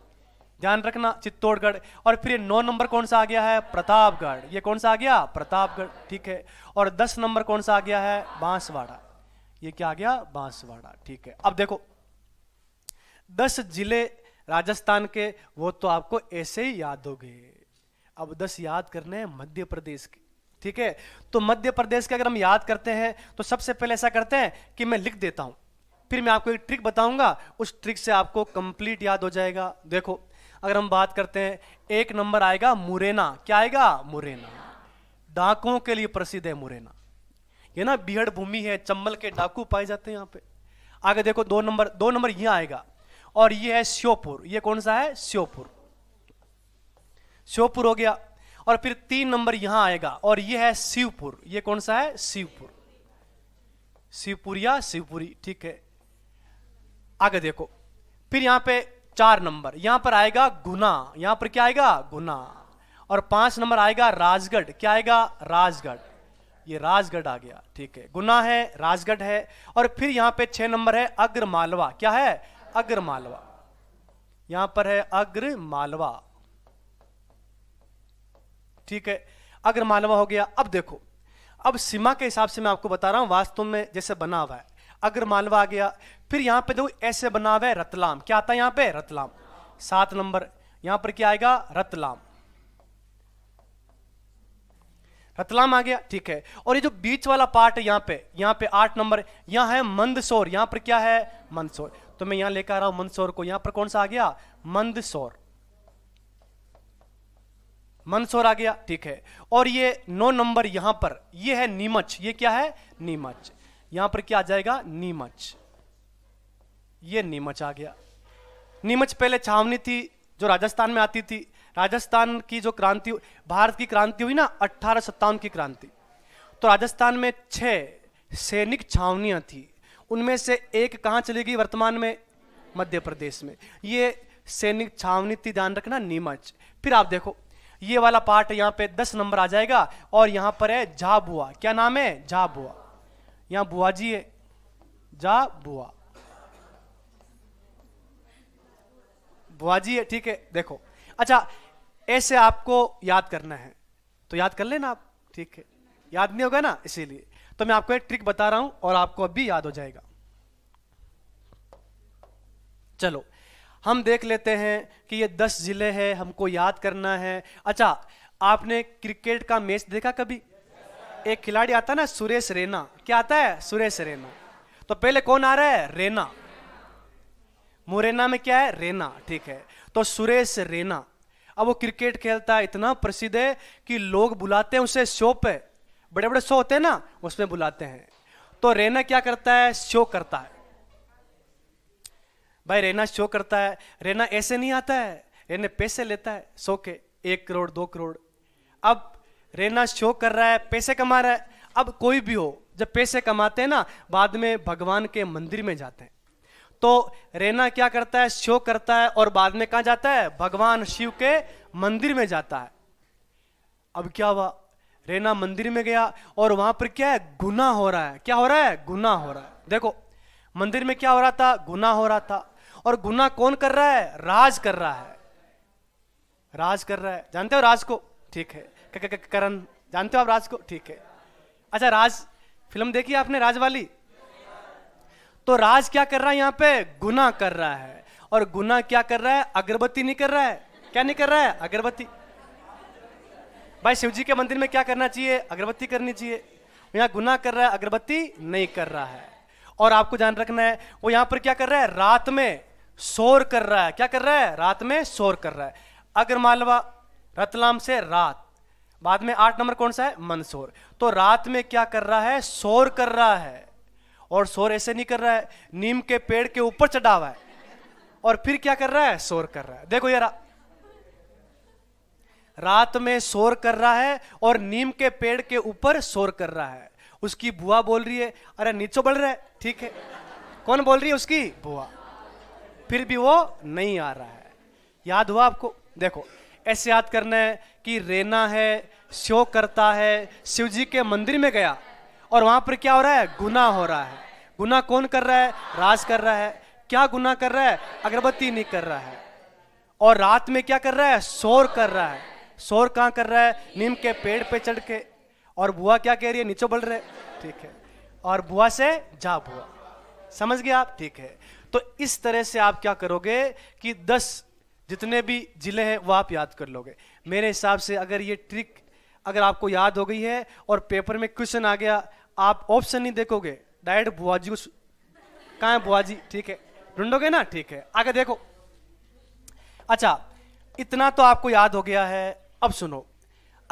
S1: ध्यान रखना चित्तौड़गढ़ और फिर नौ नंबर कौन सा आ गया है प्रतापगढ़ ये कौन सा आ गया प्रतापगढ़ ठीक है और दस नंबर कौन सा आ गया है बांसवाड़ा ये क्या आ गया बांसवाड़ा ठीक है अब देखो दस जिले राजस्थान के वो तो आपको ऐसे ही याद हो गए अब दस याद करने हैं मध्य प्रदेश के ठीक है तो मध्य प्रदेश के अगर हम याद करते हैं तो सबसे पहले ऐसा करते हैं कि मैं लिख देता हूं फिर मैं आपको एक ट्रिक बताऊंगा उस ट्रिक से आपको कंप्लीट याद हो जाएगा देखो अगर हम बात करते हैं एक नंबर आएगा मुरैना क्या आएगा मुरैना डाकुओं के लिए प्रसिद्ध है मुरैना ये ना बिहड़ भूमि है चंबल के डाकू पाए जाते हैं यहाँ पे आगे देखो दो नंबर दो नंबर ये आएगा और ये है श्योपुर ये कौन सा है श्योपुर श्योपुर हो गया और फिर तीन नंबर यहां आएगा और ये है शिवपुर ये कौन सा है शिवपुर शिवपुर या शिवपुरी ठीक है आगे देखो फिर यहां पे चार नंबर यहां पर आएगा गुना यहां पर क्या आएगा गुना और पांच नंबर आएगा राजगढ़ क्या आएगा राजगढ़ ये राजगढ़ आ गया ठीक है गुना है राजगढ़ है और फिर यहां पे छह नंबर है अग्रमालवा क्या है अग्रमालवा यहां पर है अग्रमालवा ठीक है अग्रमालवा हो गया अब देखो अब सीमा के हिसाब से मैं आपको बता रहा हूं वास्तव में जैसे बना हुआ है अगर मालवा आ गया फिर यहां पे देखो ऐसे बना हुआ है रतलाम क्या आता है यहां पे रतलाम सात नंबर यहां पर क्या आएगा रतलाम रतलाम आ गया ठीक है और ये जो बीच वाला पार्ट है यहां पे यहां पे आठ नंबर यहां है मंदसौर यहां पर क्या है मंदसौर तो मैं यहां लेकर आ रहा हूं मंदसौर को यहां पर कौन सा आ गया मंदसौर मंदसौर आ गया ठीक है और ये नौ नंबर यहां पर ये है नीमच ये क्या है नीमच यहां पर क्या आ जाएगा नीमच ये नीमच आ गया नीमच पहले छावनी थी जो राजस्थान में आती थी राजस्थान की जो क्रांति भारत की क्रांति हुई ना अट्ठारह की क्रांति तो राजस्थान में छह सैनिक छावनियां थी उनमें से एक कहां चली गई वर्तमान में मध्य प्रदेश में ये सैनिक छावनी थी ध्यान रखना नीमच फिर आप देखो ये वाला पार्ट यहाँ पे दस नंबर आ जाएगा और यहां पर है झाबुआ क्या नाम है झाबुआ यहाँ बुआ जी है जा बुआ बुआ जी है ठीक है देखो अच्छा ऐसे आपको याद करना है तो याद कर लेना आप ठीक है याद नहीं होगा ना इसीलिए तो मैं आपको एक ट्रिक बता रहा हूं और आपको अभी याद हो जाएगा चलो हम देख लेते हैं कि ये दस जिले हैं हमको याद करना है अच्छा आपने क्रिकेट का मैच देखा कभी एक खिलाड़ी आता है ना सुरेश रेना क्या आता है सुरेश रेना तो पहले कौन आ रहा है रेना मुरैना में क्या है रेना ठीक है तो सुरेश रेना अब वो क्रिकेट खेलता है इतना प्रसिद्ध है कि लोग बुलाते हैं उसे शो पे बड़े बड़े शो होते हैं ना उसमें बुलाते हैं तो रेना क्या करता है शो करता है भाई रेना शो करता है रेना ऐसे नहीं आता है रेना पैसे लेता है सो के एक करोड़ दो करोड़ अब रहना शो कर रहा है पैसे कमा रहा है अब कोई भी हो जब पैसे कमाते हैं ना बाद में भगवान के मंदिर में जाते हैं तो रेना क्या करता है शो करता है और बाद में कहा जाता है भगवान शिव के मंदिर में जाता है अब क्या हुआ रेना मंदिर में गया और वहां पर क्या है गुना हो रहा है क्या हो रहा है गुना हो रहा है देखो मंदिर में क्या हो रहा था गुना हो रहा था और गुना कौन कर रहा है राज कर रहा है राज कर रहा है जानते हो राज को ठीक है करण जानते हो आप राज को ठीक है अच्छा राज फिल्म देखी आपने राज वाली तो राज क्या कर रहा है यहाँ पे गुना कर रहा है और गुना क्या कर रहा है अगरबत्ती नहीं कर रहा है क्या नहीं कर रहा है अगरबत्ती भाई शिवजी के मंदिर में क्या करना चाहिए अगरबत्ती करनी चाहिए यहाँ गुना कर रहा है अगरबत्ती नहीं कर रहा है और आपको ध्यान रखना है वो यहाँ पर क्या कर रहा है रात में शोर कर रहा है क्या कर रहा है रात में शोर कर रहा है अगर मालवा रतलाम से रात बाद में आठ नंबर कौन सा है मंदसौर तो रात में क्या कर रहा है शोर कर रहा है और शोर ऐसे नहीं कर रहा है नीम के पेड़ के ऊपर चढ़ा हुआ है और फिर क्या कर रहा है शोर कर रहा है देखो यार रात में शोर कर रहा है और नीम के पेड़ के ऊपर शोर कर रहा है उसकी बुआ बोल रही है अरे नीचो बढ़ रहा है ठीक है कौन बोल रही है उसकी बुआ फिर भी वो नहीं आ रहा है याद हुआ आपको देखो ऐसे याद करना है कि रेना है शो करता है शिव जी के मंदिर में गया और वहां पर क्या हो रहा है गुना हो रहा है गुना कौन कर रहा है राज कर रहा है क्या गुना कर रहा है अगरबत्ती नहीं कर रहा है और रात में क्या कर रहा है शोर कर रहा है शोर कहाँ कर रहा है नीम के पेड़ पे चढ़ के और बुआ क्या कह रही है नीचे बोल रहे ठीक है और बुआ से जा बुआ समझ गए आप ठीक है तो इस तरह से आप क्या करोगे कि दस जितने भी जिले हैं वो आप याद कर लोगे मेरे हिसाब से अगर ये ट्रिक अगर आपको याद हो गई है और पेपर में क्वेश्चन आ गया आप ऑप्शन नहीं देखोगे डायरेक्ट बुआ जी को कहा है बुआ जी ठीक है ढूंढोगे ना ठीक है आगे देखो अच्छा इतना तो आपको याद हो गया है अब सुनो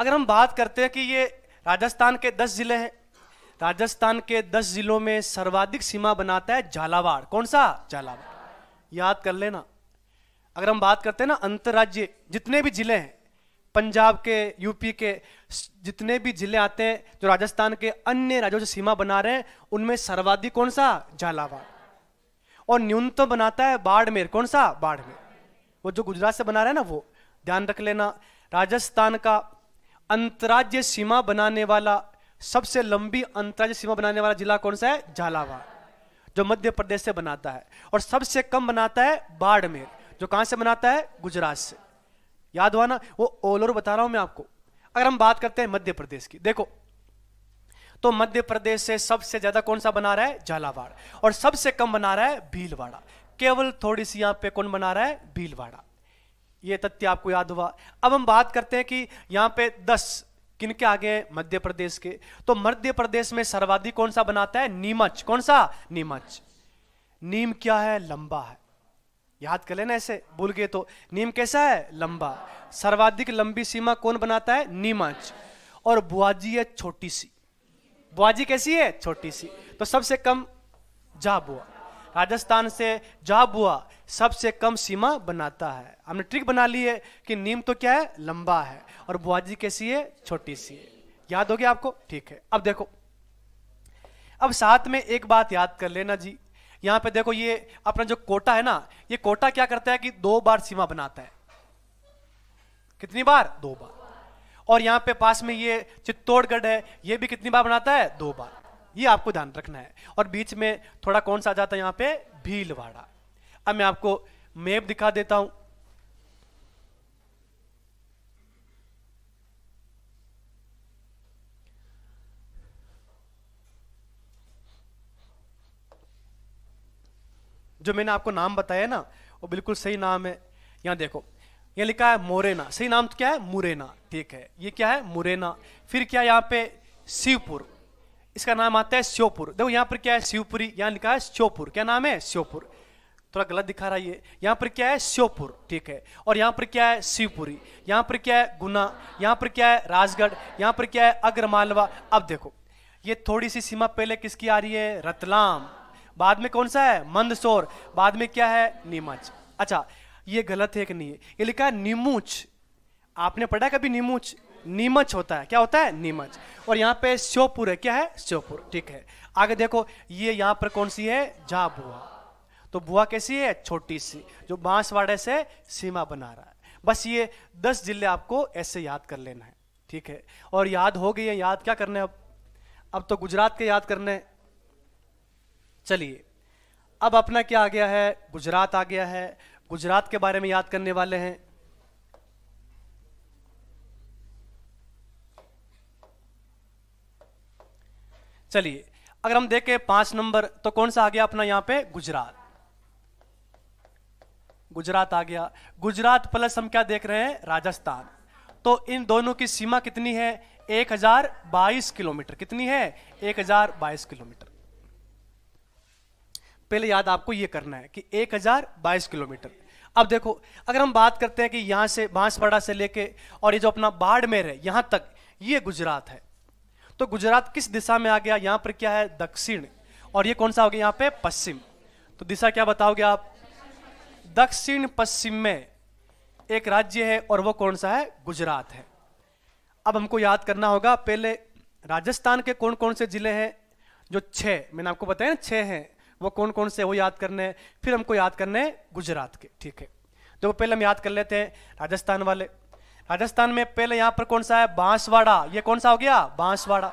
S1: अगर हम बात करते हैं कि ये राजस्थान के दस जिले हैं राजस्थान के दस जिलों में सर्वाधिक सीमा बनाता है झालावाड़ कौन सा झालावाड़ याद कर लेना अगर हम बात करते हैं ना अंतर्राज्य जितने भी जिले हैं पंजाब के यूपी के जितने भी जिले आते हैं जो राजस्थान के अन्य राज्यों से सीमा बना रहे हैं उनमें सर्वाधिक कौन सा झालावाड़ और न्यूनतम बनाता है बाड़मेर कौन सा बाड़मेर वो जो गुजरात से बना रहे हैं ना वो ध्यान रख लेना राजस्थान का अंतर्राज्य सीमा बनाने वाला सबसे लंबी अंतर्राज्य सीमा बनाने वाला जिला कौन सा है झालावाड़ जो मध्य प्रदेश से बनाता है और सबसे कम बनाता है बाड़मेर जो कहां से बनाता है गुजरात से याद हुआ ना वो ऑल ओवर बता रहा हूं मैं आपको अगर हम बात करते हैं मध्य प्रदेश की देखो तो मध्य प्रदेश से सबसे ज्यादा कौन सा बना रहा है झालावाड़ और सबसे कम बना रहा है भीलवाड़ा केवल थोड़ी सी यहां पे कौन बना रहा है भीलवाड़ा ये तथ्य आपको याद हुआ अब हम बात करते हैं कि यहाँ पे दस किनके आगे मध्य प्रदेश के तो मध्य प्रदेश में सर्वाधिक कौन सा बनाता है नीमच कौन सा नीमच नीम क्या है लंबा है याद कर लेना ऐसे भूल गए तो नीम कैसा है लंबा सर्वाधिक लंबी सीमा कौन बनाता है नीमांच और बुआजी है छोटी सी बुआजी कैसी है छोटी सी तो सबसे कम जा बुआ राजस्थान से जाबुआ सबसे कम सीमा बनाता है हमने ट्रिक बना ली है कि नीम तो क्या है लंबा है और बुआजी कैसी है छोटी सी है याद हो गया आपको ठीक है अब देखो अब साथ में एक बात याद कर लेना जी यहाँ पे देखो ये अपना जो कोटा है ना ये कोटा क्या करता है कि दो बार सीमा बनाता है कितनी बार दो बार और यहाँ पे पास में ये चित्तौड़गढ़ है ये भी कितनी बार बनाता है दो बार ये आपको ध्यान रखना है और बीच में थोड़ा कौन सा आ जाता है यहाँ पे भीलवाड़ा अब मैं आपको मैप दिखा देता हूं जो मैंने आपको नाम बताया ना वो बिल्कुल सही नाम है यहाँ देखो यहाँ लिखा है मोरेना सही नाम तो क्या है मुरैना ठीक है ये क्या है मुरैना फिर क्या यहाँ पे शिवपुर इसका नाम आता है श्योपुर देखो यहाँ पर क्या है शिवपुरी यहाँ लिखा है श्योपुर क्या नाम है श्योपुर थोड़ा गलत दिखा रहा है ये यहाँ पर क्या है श्योपुर ठीक है और यहाँ पर क्या है शिवपुरी यहाँ पर क्या है गुना यहाँ पर क्या है राजगढ़ यहाँ पर क्या है अग्रमालवा अब देखो ये थोड़ी सी सीमा पहले किसकी आ रही है रतलाम बाद में कौन सा है मंदसौर बाद में क्या है नीमच अच्छा ये गलत है कि नहीं ये लिखा है नीमूच आपने पढ़ा कभी नीमूच नीमच होता है क्या होता है नीमच और यहाँ पे श्योपुर है क्या है श्योपुर ठीक है आगे देखो ये यहाँ पर कौन सी है जा बुआ तो बुआ कैसी है छोटी सी जो बांसवाड़े से सीमा बना रहा है बस ये दस जिले आपको ऐसे याद कर लेना है ठीक है और याद हो गई है याद क्या करने अब अब तो गुजरात के याद करने चलिए अब अपना क्या आ गया है गुजरात आ गया है गुजरात के बारे में याद करने वाले हैं चलिए अगर हम देखें पांच नंबर तो कौन सा आ गया अपना यहां पे गुजरात गुजरात आ गया गुजरात प्लस हम क्या देख रहे हैं राजस्थान तो इन दोनों की सीमा कितनी है 1022 किलोमीटर कितनी है 1022 किलोमीटर पहले याद आपको ये करना है कि एक किलोमीटर अब देखो अगर हम बात करते हैं कि यहाँ से बांसवाड़ा से लेके और ये जो अपना बाड़मेर है यहाँ तक ये गुजरात है तो गुजरात किस दिशा में आ गया यहाँ पर क्या है दक्षिण और ये कौन सा हो गया यहाँ पे पश्चिम तो दिशा क्या बताओगे आप दक्षिण पश्चिम में एक राज्य है और वो कौन सा है गुजरात है अब हमको याद करना होगा पहले राजस्थान के कौन कौन से जिले हैं जो छः मैंने आपको बताया छः हैं वो कौन कौन से वो याद करने फिर हमको याद करने गुजरात के ठीक है तो पहले हम याद कर लेते हैं राजस्थान वाले राजस्थान में पहले यहां पर कौन सा है बांसवाड़ा ये कौन सा हो गया बांसवाड़ा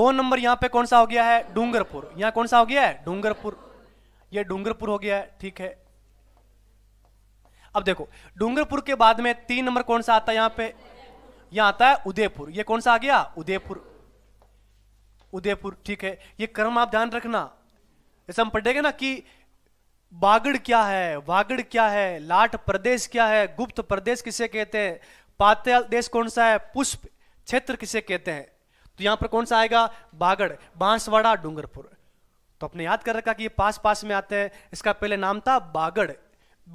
S1: दो नंबर यहां पे कौन सा हो गया है डूंगरपुर यहां कौन सा हो गया है डूंगरपुर ये डूंगरपुर हो गया है ठीक है अब देखो डूंगरपुर के बाद में तीन नंबर कौन सा आता है यहां पे यहां आता है उदयपुर ये कौन सा आ गया उदयपुर उदयपुर ठीक है ये क्रम आप ध्यान रखना ऐसे हम पढ़ेंगे ना कि बागड़ क्या है वागड़ क्या है लाट प्रदेश क्या है गुप्त प्रदेश किसे कहते हैं पात्याल देश कौन सा है पुष्प क्षेत्र किसे कहते हैं तो यहां पर कौन सा आएगा बागड़ बांसवाड़ा डूंगरपुर तो अपने याद कर रखा कि ये पास पास में आते हैं इसका पहले नाम था बागड़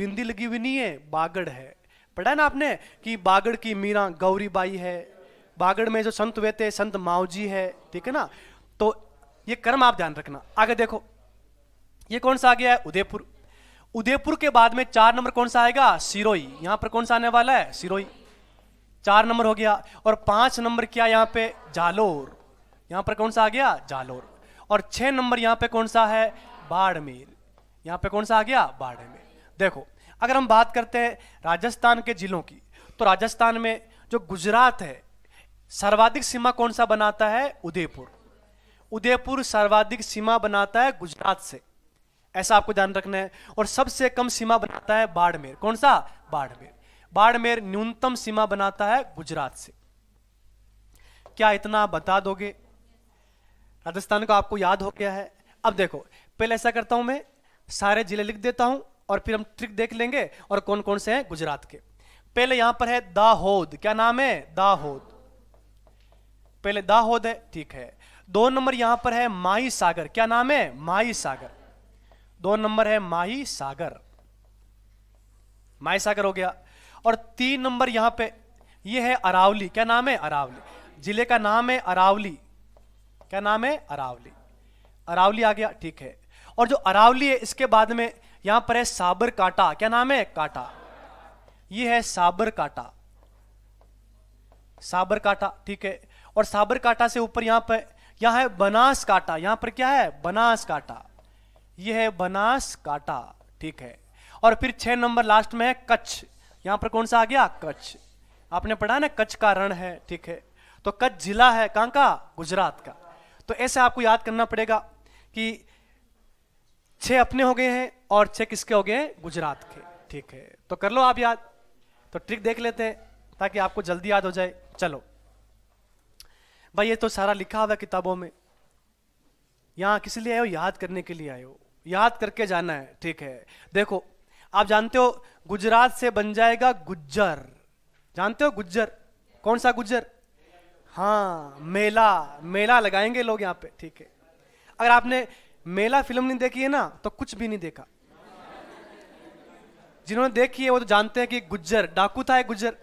S1: बिंदी लगी हुई नहीं है बागड़ है पढ़ा ना आपने कि बागड़ की मीरा गौरीबाई है बागड़ में जो संत हुए थे संत माओजी है ठीक है ना तो ये कर्म आप ध्यान रखना आगे देखो ये कौन सा आ गया है उदयपुर उदयपुर के बाद में चार नंबर कौन सा आएगा सिरोई यहां पर कौन सा आने वाला है सिरोई चार नंबर हो गया और पांच नंबर क्या यहां पे जालोर यहां पर कौन सा आ गया जालोर और छह नंबर यहां पे कौन सा है बाड़मेर यहां पे कौन सा आ गया बाड़मेर देखो अगर हम बात करते हैं राजस्थान के जिलों की तो राजस्थान में जो गुजरात है सर्वाधिक सीमा कौन सा बनाता है उदयपुर उदयपुर सर्वाधिक सीमा बनाता है गुजरात से ऐसा आपको ध्यान रखना है और सबसे कम सीमा बनाता है बाड़मेर कौन सा बाड़मेर बाड़मेर न्यूनतम सीमा बनाता है गुजरात से क्या इतना बता दोगे राजस्थान का आपको याद हो गया है अब देखो पहले ऐसा करता हूं मैं सारे जिले लिख देता हूं और फिर हम ट्रिक देख लेंगे और कौन कौन से हैं गुजरात के पहले यहां पर है दाहोद क्या नाम है दाहोद पहले दाहोद है ठीक है दो नंबर यहां पर है माही सागर क्या नाम है माही सागर दो नंबर है माही सागर माही सागर हो गया और तीन नंबर यहां पे ये है अरावली क्या नाम है अरावली जिले का नाम है अरावली क्या नाम है अरावली अरावली आ गया ठीक है और जो अरावली है इसके बाद में यहां पर है साबर काटा क्या नाम है काटा ये है साबर काटा साबर काटा ठीक है और साबर काटा से ऊपर यहां पर यहां है बनास काटा यहां पर क्या है बनास काटा यह है बनास काटा ठीक है और फिर छह नंबर लास्ट में है कच्छ यहां पर कौन सा आ गया कच्छ आपने पढ़ा ना कच्छ का रण है ठीक है तो कच्छ जिला है कहां का गुजरात का तो ऐसे आपको याद करना पड़ेगा कि छे अपने हो गए हैं और छह किसके हो गए हैं गुजरात के ठीक है तो कर लो आप याद तो ट्रिक देख लेते हैं ताकि आपको जल्दी याद हो जाए चलो भाई ये तो सारा लिखा हुआ किताबों में यहाँ किस लिए आए हो याद करने के लिए आए हो याद करके जाना है ठीक है देखो आप जानते हो गुजरात से बन जाएगा गुज्जर जानते हो गुज्जर कौन सा गुज्जर हाँ मेला मेला लगाएंगे लोग यहाँ पे ठीक है अगर आपने मेला फिल्म नहीं देखी है ना तो कुछ भी नहीं देखा जिन्होंने देखी है वो तो जानते हैं कि गुज्जर डाकू था गुज्जर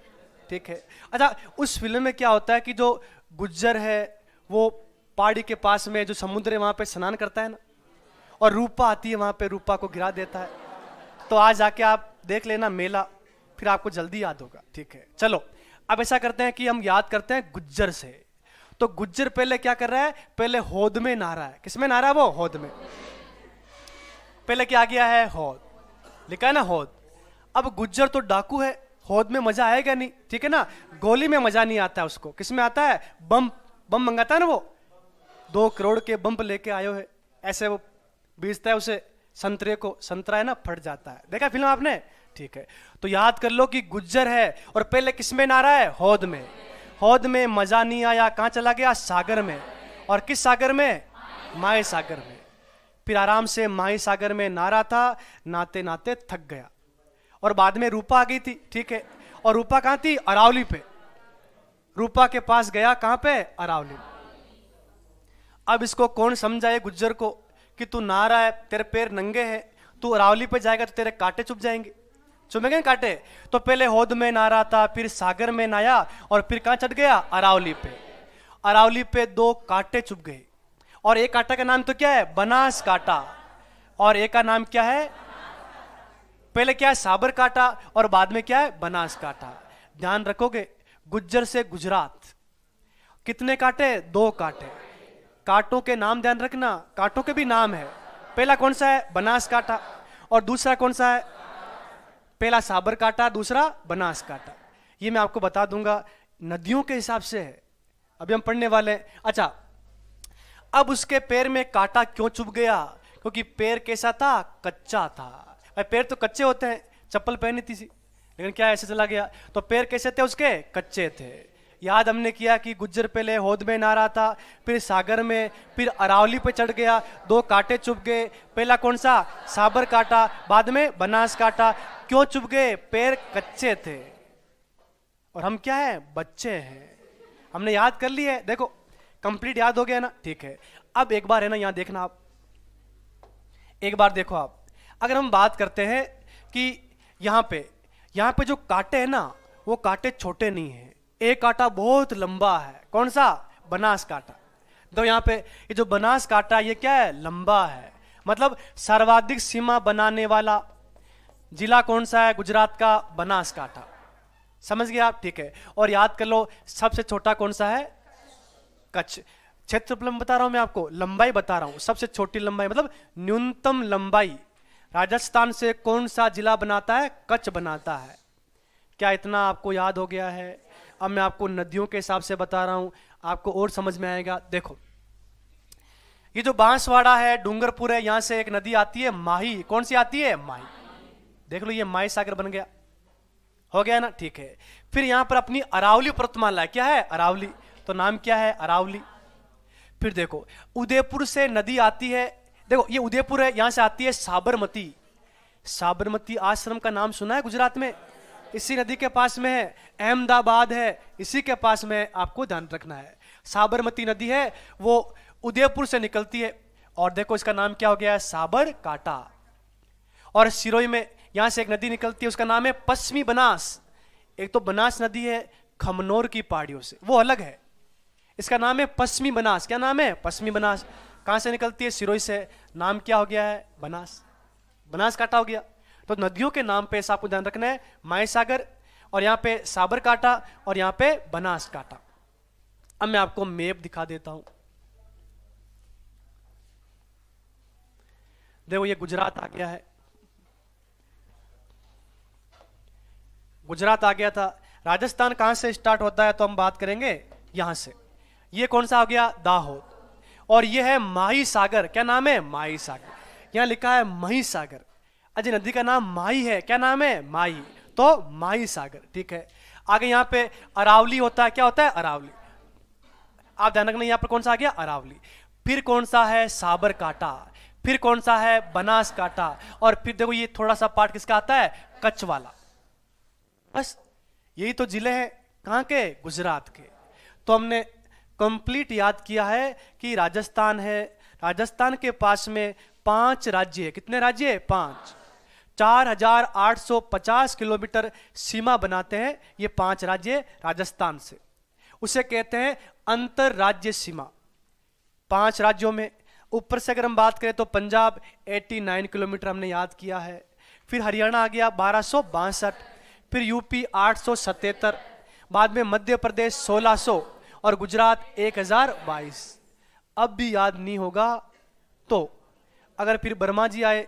S1: ठीक है अच्छा उस फिल्म में क्या होता है कि जो गुज्जर है वो पहाड़ी के पास में जो समुद्र है वहां पे स्नान करता है ना और रूपा आती है वहां पे रूपा को गिरा देता है तो आज आके आप देख लेना मेला फिर आपको जल्दी याद होगा ठीक है चलो अब ऐसा करते हैं कि हम याद करते हैं गुज्जर से तो गुज्जर पहले क्या कर रहा है पहले होद में नारा है किसमें नारा है वो होद में पहले क्या गया है होद लिखा है ना होद अब गुज्जर तो डाकू है हौद में मजा आएगा नहीं ठीक है ना गोली में मजा नहीं आता उसको किस में आता है बम बम मंगाता है ना वो दो करोड़ के बम्प लेके आयो है ऐसे वो बेचता है उसे संतरे को संतरा है ना फट जाता है देखा फिल्म आपने ठीक है तो याद कर लो कि गुज्जर है और पहले किस में नारा है हौद में हौद में मजा नहीं आया कहाँ चला गया सागर में और किस सागर में माए सागर में फिर आराम से माए सागर में नारा था नाते नाते थक गया और बाद में रूपा आ गई थी ठीक है और रूपा कहां थी अरावली पे रूपा के पास गया कहां पे अरावली अब इसको कौन समझाए गुज्जर को कि तू ना रहा है तेरे पैर नंगे हैं तू अरावली पे जाएगा तो तेरे कांटे चुप जाएंगे चुमेंगे कांटे तो पहले होद में ना रहा था फिर सागर में नाया और फिर कहां चढ़ गया अरावली पे अरावली पे दो कांटे चुप गए और एक कांटा का नाम तो क्या है बनास कांटा और एक का नाम क्या है पहले क्या है साबर काटा और बाद में क्या है बनास काटा ध्यान रखोगे गुज्जर से गुजरात कितने काटे दो काटे काटों के नाम ध्यान रखना काटों के भी नाम है पहला कौन सा है बनास काटा और दूसरा कौन सा है पहला साबर काटा दूसरा बनास काटा ये मैं आपको बता दूंगा नदियों के हिसाब से है अभी हम पढ़ने वाले हैं अच्छा अब उसके पैर में कांटा क्यों चुभ गया क्योंकि पैर कैसा था कच्चा था भाई पैर तो कच्चे होते हैं चप्पल पहनी थी लेकिन क्या ऐसे चला गया तो पैर कैसे थे उसके कच्चे थे याद हमने किया कि गुज्जर पहले होद में ना रहा था फिर सागर में फिर अरावली पे चढ़ गया दो कांटे चुप गए पहला कौन सा साबर काटा बाद में बनास काटा क्यों चुप गए पैर कच्चे थे और हम क्या है बच्चे हैं हमने याद कर लिए देखो कंप्लीट याद हो गया ना ठीक है अब एक बार है ना यहाँ देखना आप एक बार देखो आप अगर हम बात करते हैं कि यहाँ पे यहाँ पे जो कांटे हैं ना वो कांटे छोटे नहीं हैं एक कांटा बहुत लंबा है कौन सा बनास कांटा तो यहाँ पे ये जो बनास कांटा ये क्या है लंबा है मतलब सर्वाधिक सीमा बनाने वाला जिला कौन सा है गुजरात का बनास कांटा समझ गए आप ठीक है और याद कर लो सबसे छोटा कौन सा है कच्छ क्षेत्रफल बता रहा हूं मैं आपको लंबाई बता रहा हूं सबसे छोटी लंबाई मतलब न्यूनतम लंबाई राजस्थान से कौन सा जिला बनाता है कच्छ बनाता है क्या इतना आपको याद हो गया है अब मैं आपको नदियों के हिसाब से बता रहा हूं आपको और समझ में आएगा देखो ये जो बांसवाड़ा है डूंगरपुर है यहां से एक नदी आती है माही कौन सी आती है माही देख लो ये माही सागर बन गया हो गया ना ठीक है फिर यहां पर अपनी अरावली पर्वतमाला क्या है अरावली तो नाम क्या है अरावली फिर देखो उदयपुर से नदी आती है देखो ये उदयपुर है यहां से आती है साबरमती साबरमती आश्रम का नाम सुना है गुजरात में इसी नदी के पास में है अहमदाबाद है इसी के पास में आपको ध्यान रखना है साबरमती नदी है वो उदयपुर से निकलती है और देखो इसका नाम क्या हो गया है साबर काटा और सिरोई में यहां से एक नदी निकलती है उसका नाम है पश्चिमी बनास एक तो बनास नदी है खमनौर की पहाड़ियों से वो अलग है इसका नाम है पश्चिमी बनास क्या नाम है पश्चिमी बनास कहाँ से निकलती है सिरोही से नाम क्या हो गया है बनास बनास काटा हो गया तो नदियों के नाम पे आपको ध्यान रखना है माय सागर और यहाँ पे साबर काटा और यहाँ पे बनास काटा अब मैं आपको मेप दिखा देता हूं देखो ये गुजरात आ गया है गुजरात आ गया था राजस्थान कहां से स्टार्ट होता है तो हम बात करेंगे यहां से ये कौन सा हो गया दाहोद और ये है माही सागर क्या नाम है माही सागर यहाँ लिखा है मही सागर अजय नदी का नाम माही है क्या नाम है माही तो माही सागर ठीक है आगे यहाँ पे अरावली होता है क्या होता है अरावली आप ध्यान रखना यहाँ पर कौन सा आ गया अरावली फिर कौन सा है साबर काटा फिर कौन सा है बनास काटा और फिर देखो ये थोड़ा सा पार्ट किसका आता है कच्छ वाला बस यही तो जिले हैं कहाँ के गुजरात के तो हमने कंप्लीट याद किया है कि राजस्थान है राजस्थान के पास में पांच राज्य है कितने राज्य है पांच चार हजार आठ सौ पचास किलोमीटर सीमा बनाते हैं ये पांच राज्य राजस्थान से उसे कहते हैं अंतर राज्य सीमा पांच राज्यों में ऊपर से अगर हम बात करें तो पंजाब 89 किलोमीटर हमने याद किया है फिर हरियाणा आ गया बारह फिर यूपी आठ बाद में मध्य प्रदेश 1600 और गुजरात एक हजार बाईस अब भी याद नहीं होगा तो अगर फिर वर्मा जी आए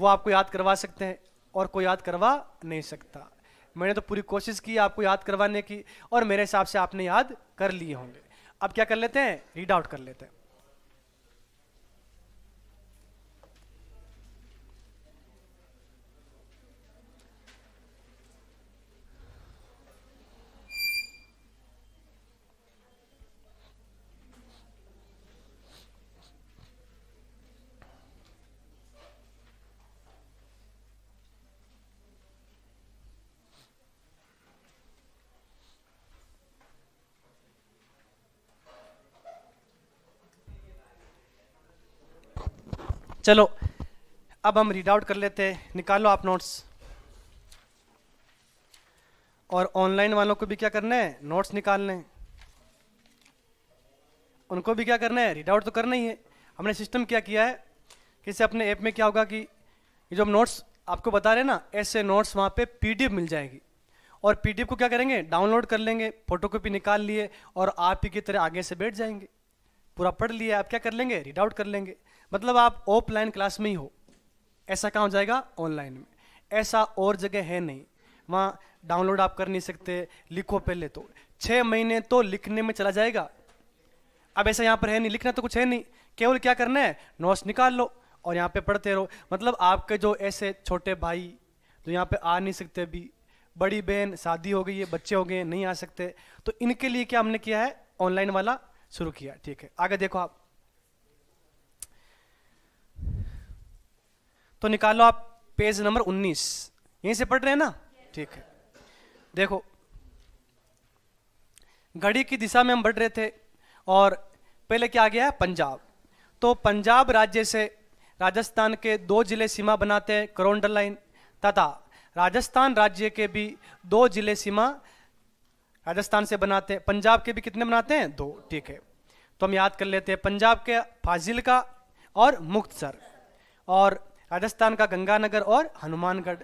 S1: वो आपको याद करवा सकते हैं और कोई याद करवा नहीं सकता मैंने तो पूरी कोशिश की आपको याद करवाने की और मेरे हिसाब से आपने याद कर लिए होंगे अब क्या कर लेते हैं रीड आउट कर लेते हैं चलो अब हम रीड आउट कर लेते हैं निकालो आप नोट्स और ऑनलाइन वालों को भी क्या करना है नोट्स निकालने उनको भी क्या करना है रीड आउट तो करना ही है हमने सिस्टम क्या किया है किसे अपने ऐप में क्या होगा कि ये जो हम नोट्स आपको बता रहे हैं ना ऐसे नोट्स वहाँ पे पीडीएफ मिल जाएगी और पीडीएफ को क्या करेंगे डाउनलोड कर लेंगे फोटोकॉपी निकाल लिए और आप ही की तरह आगे से बैठ जाएंगे पूरा पढ़ लिए आप क्या कर लेंगे रीड आउट कर लेंगे मतलब आप ऑफलाइन क्लास में ही हो ऐसा कहाँ हो जाएगा ऑनलाइन में ऐसा और जगह है नहीं वहाँ डाउनलोड आप कर नहीं सकते लिखो पहले तो छः महीने तो लिखने में चला जाएगा अब ऐसा यहाँ पर है नहीं लिखना तो कुछ है नहीं केवल क्या करना है नोट्स निकाल लो और यहाँ पे पढ़ते रहो मतलब आपके जो ऐसे छोटे भाई जो यहाँ पे आ नहीं सकते अभी बड़ी बहन शादी हो गई है बच्चे हो गए नहीं आ सकते तो इनके लिए क्या हमने किया है ऑनलाइन वाला शुरू किया ठीक है आगे देखो आप तो निकालो आप पेज नंबर 19 यहीं से पढ़ रहे हैं ना ठीक है देखो घड़ी की दिशा में हम बढ़ रहे थे और पहले क्या आ गया पंजाब तो पंजाब राज्य से राजस्थान के दो जिले सीमा बनाते हैं करौंडल लाइन तथा राजस्थान राज्य के भी दो जिले सीमा राजस्थान से बनाते हैं पंजाब के भी कितने बनाते हैं दो ठीक है तो हम याद कर लेते हैं पंजाब के फाजिल का और मुक्तसर और राजस्थान का गंगानगर और हनुमानगढ़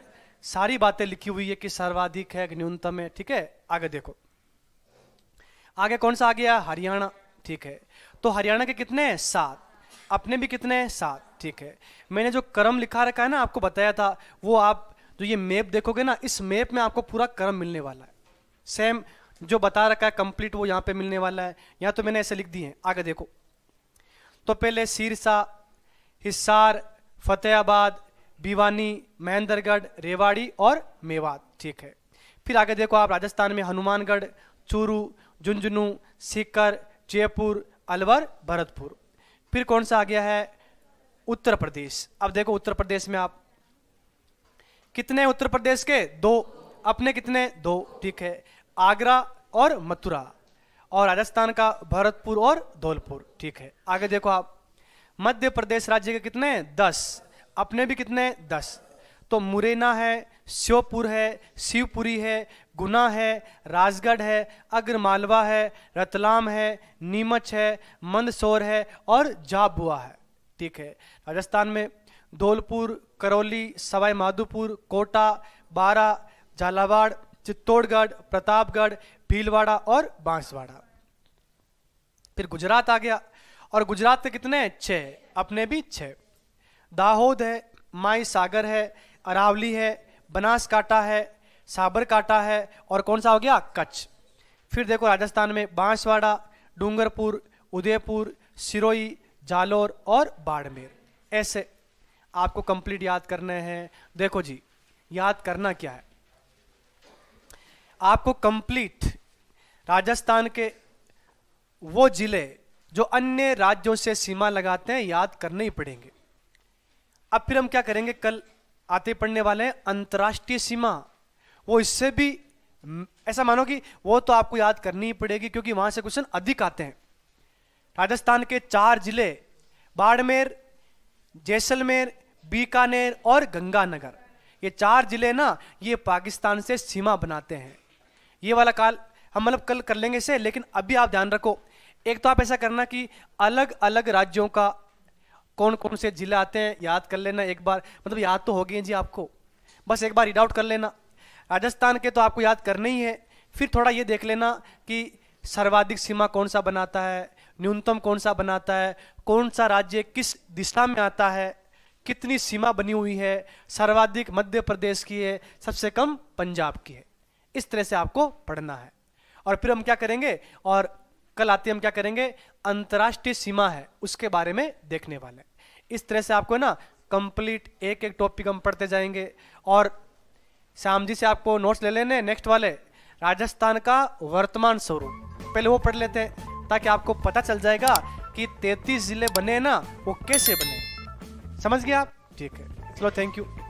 S1: सारी बातें लिखी हुई है कि सर्वाधिक है न्यूनतम है ठीक है आगे देखो आगे कौन सा आ गया हरियाणा ठीक है तो हरियाणा के कितने हैं सात अपने भी कितने हैं सात ठीक है मैंने जो क्रम लिखा रखा है ना आपको बताया था वो आप जो ये मैप देखोगे ना इस मैप में आपको पूरा क्रम मिलने वाला है सेम जो बता रखा है कंप्लीट वो यहाँ पे मिलने वाला है यहाँ तो मैंने ऐसे लिख दिए हैं आगे देखो तो पहले सिरसा हिसार फतेहाबाद भिवानी महेंद्रगढ़ रेवाड़ी और मेवात ठीक है फिर आगे देखो आप राजस्थान में हनुमानगढ़ चूरू झुंझुनू सीकर जयपुर अलवर भरतपुर फिर कौन सा आ गया है उत्तर प्रदेश अब देखो उत्तर प्रदेश में आप कितने उत्तर प्रदेश के दो अपने कितने दो ठीक है आगरा और मथुरा और राजस्थान का भरतपुर और धौलपुर ठीक है आगे देखो आप मध्य प्रदेश राज्य के कितने दस अपने भी कितने दस तो मुरैना है श्योपुर है शिवपुरी है गुना है राजगढ़ है अग्रमालवा है रतलाम है नीमच है मंदसौर है और झाबुआ है ठीक है राजस्थान में धौलपुर करौली सवाई माधोपुर कोटा बारा झालावाड़ चित्तौड़गढ़ प्रतापगढ़ भीलवाड़ा और बांसवाड़ा फिर गुजरात आ गया और गुजरात के कितने हैं छः अपने भी छः दाहोद है माई सागर है अरावली है बनासकाटा है साबरकाटा है और कौन सा हो गया कच्छ फिर देखो राजस्थान में बांसवाड़ा डूंगरपुर उदयपुर सिरोई जालौर और बाड़मेर ऐसे आपको कंप्लीट याद करने हैं देखो जी याद करना क्या है आपको कंप्लीट राजस्थान के वो ज़िले जो अन्य राज्यों से सीमा लगाते हैं याद करने ही पड़ेंगे अब फिर हम क्या करेंगे कल आते पढ़ने वाले हैं अंतर्राष्ट्रीय सीमा वो इससे भी ऐसा मानो कि वो तो आपको याद करनी ही पड़ेगी क्योंकि वहां से क्वेश्चन अधिक आते हैं राजस्थान के चार जिले बाड़मेर जैसलमेर बीकानेर और गंगानगर ये चार जिले ना ये पाकिस्तान से सीमा बनाते हैं ये वाला काल हम मतलब कल कर लेंगे इसे लेकिन अभी आप ध्यान रखो एक तो आप ऐसा करना कि अलग अलग राज्यों का कौन कौन से जिले आते हैं याद कर लेना एक बार मतलब याद तो हो गए जी आपको बस एक बार रीड आउट कर लेना राजस्थान के तो आपको याद करना ही है फिर थोड़ा ये देख लेना कि सर्वाधिक सीमा कौन सा बनाता है न्यूनतम कौन सा बनाता है कौन सा राज्य किस दिशा में आता है कितनी सीमा बनी हुई है सर्वाधिक मध्य प्रदेश की है सबसे कम पंजाब की है इस तरह से आपको पढ़ना है और फिर हम क्या करेंगे और कल आते हम क्या करेंगे अंतर्राष्ट्रीय सीमा है उसके बारे में देखने वाले इस तरह से आपको ना कंप्लीट एक एक टॉपिक हम पढ़ते जाएंगे और श्याम जी से आपको नोट्स ले लेने नेक्स्ट वाले राजस्थान का वर्तमान स्वरूप पहले वो पढ़ लेते हैं ताकि आपको पता चल जाएगा कि 33 जिले बने ना वो कैसे बने समझ गए आप ठीक है चलो थैंक यू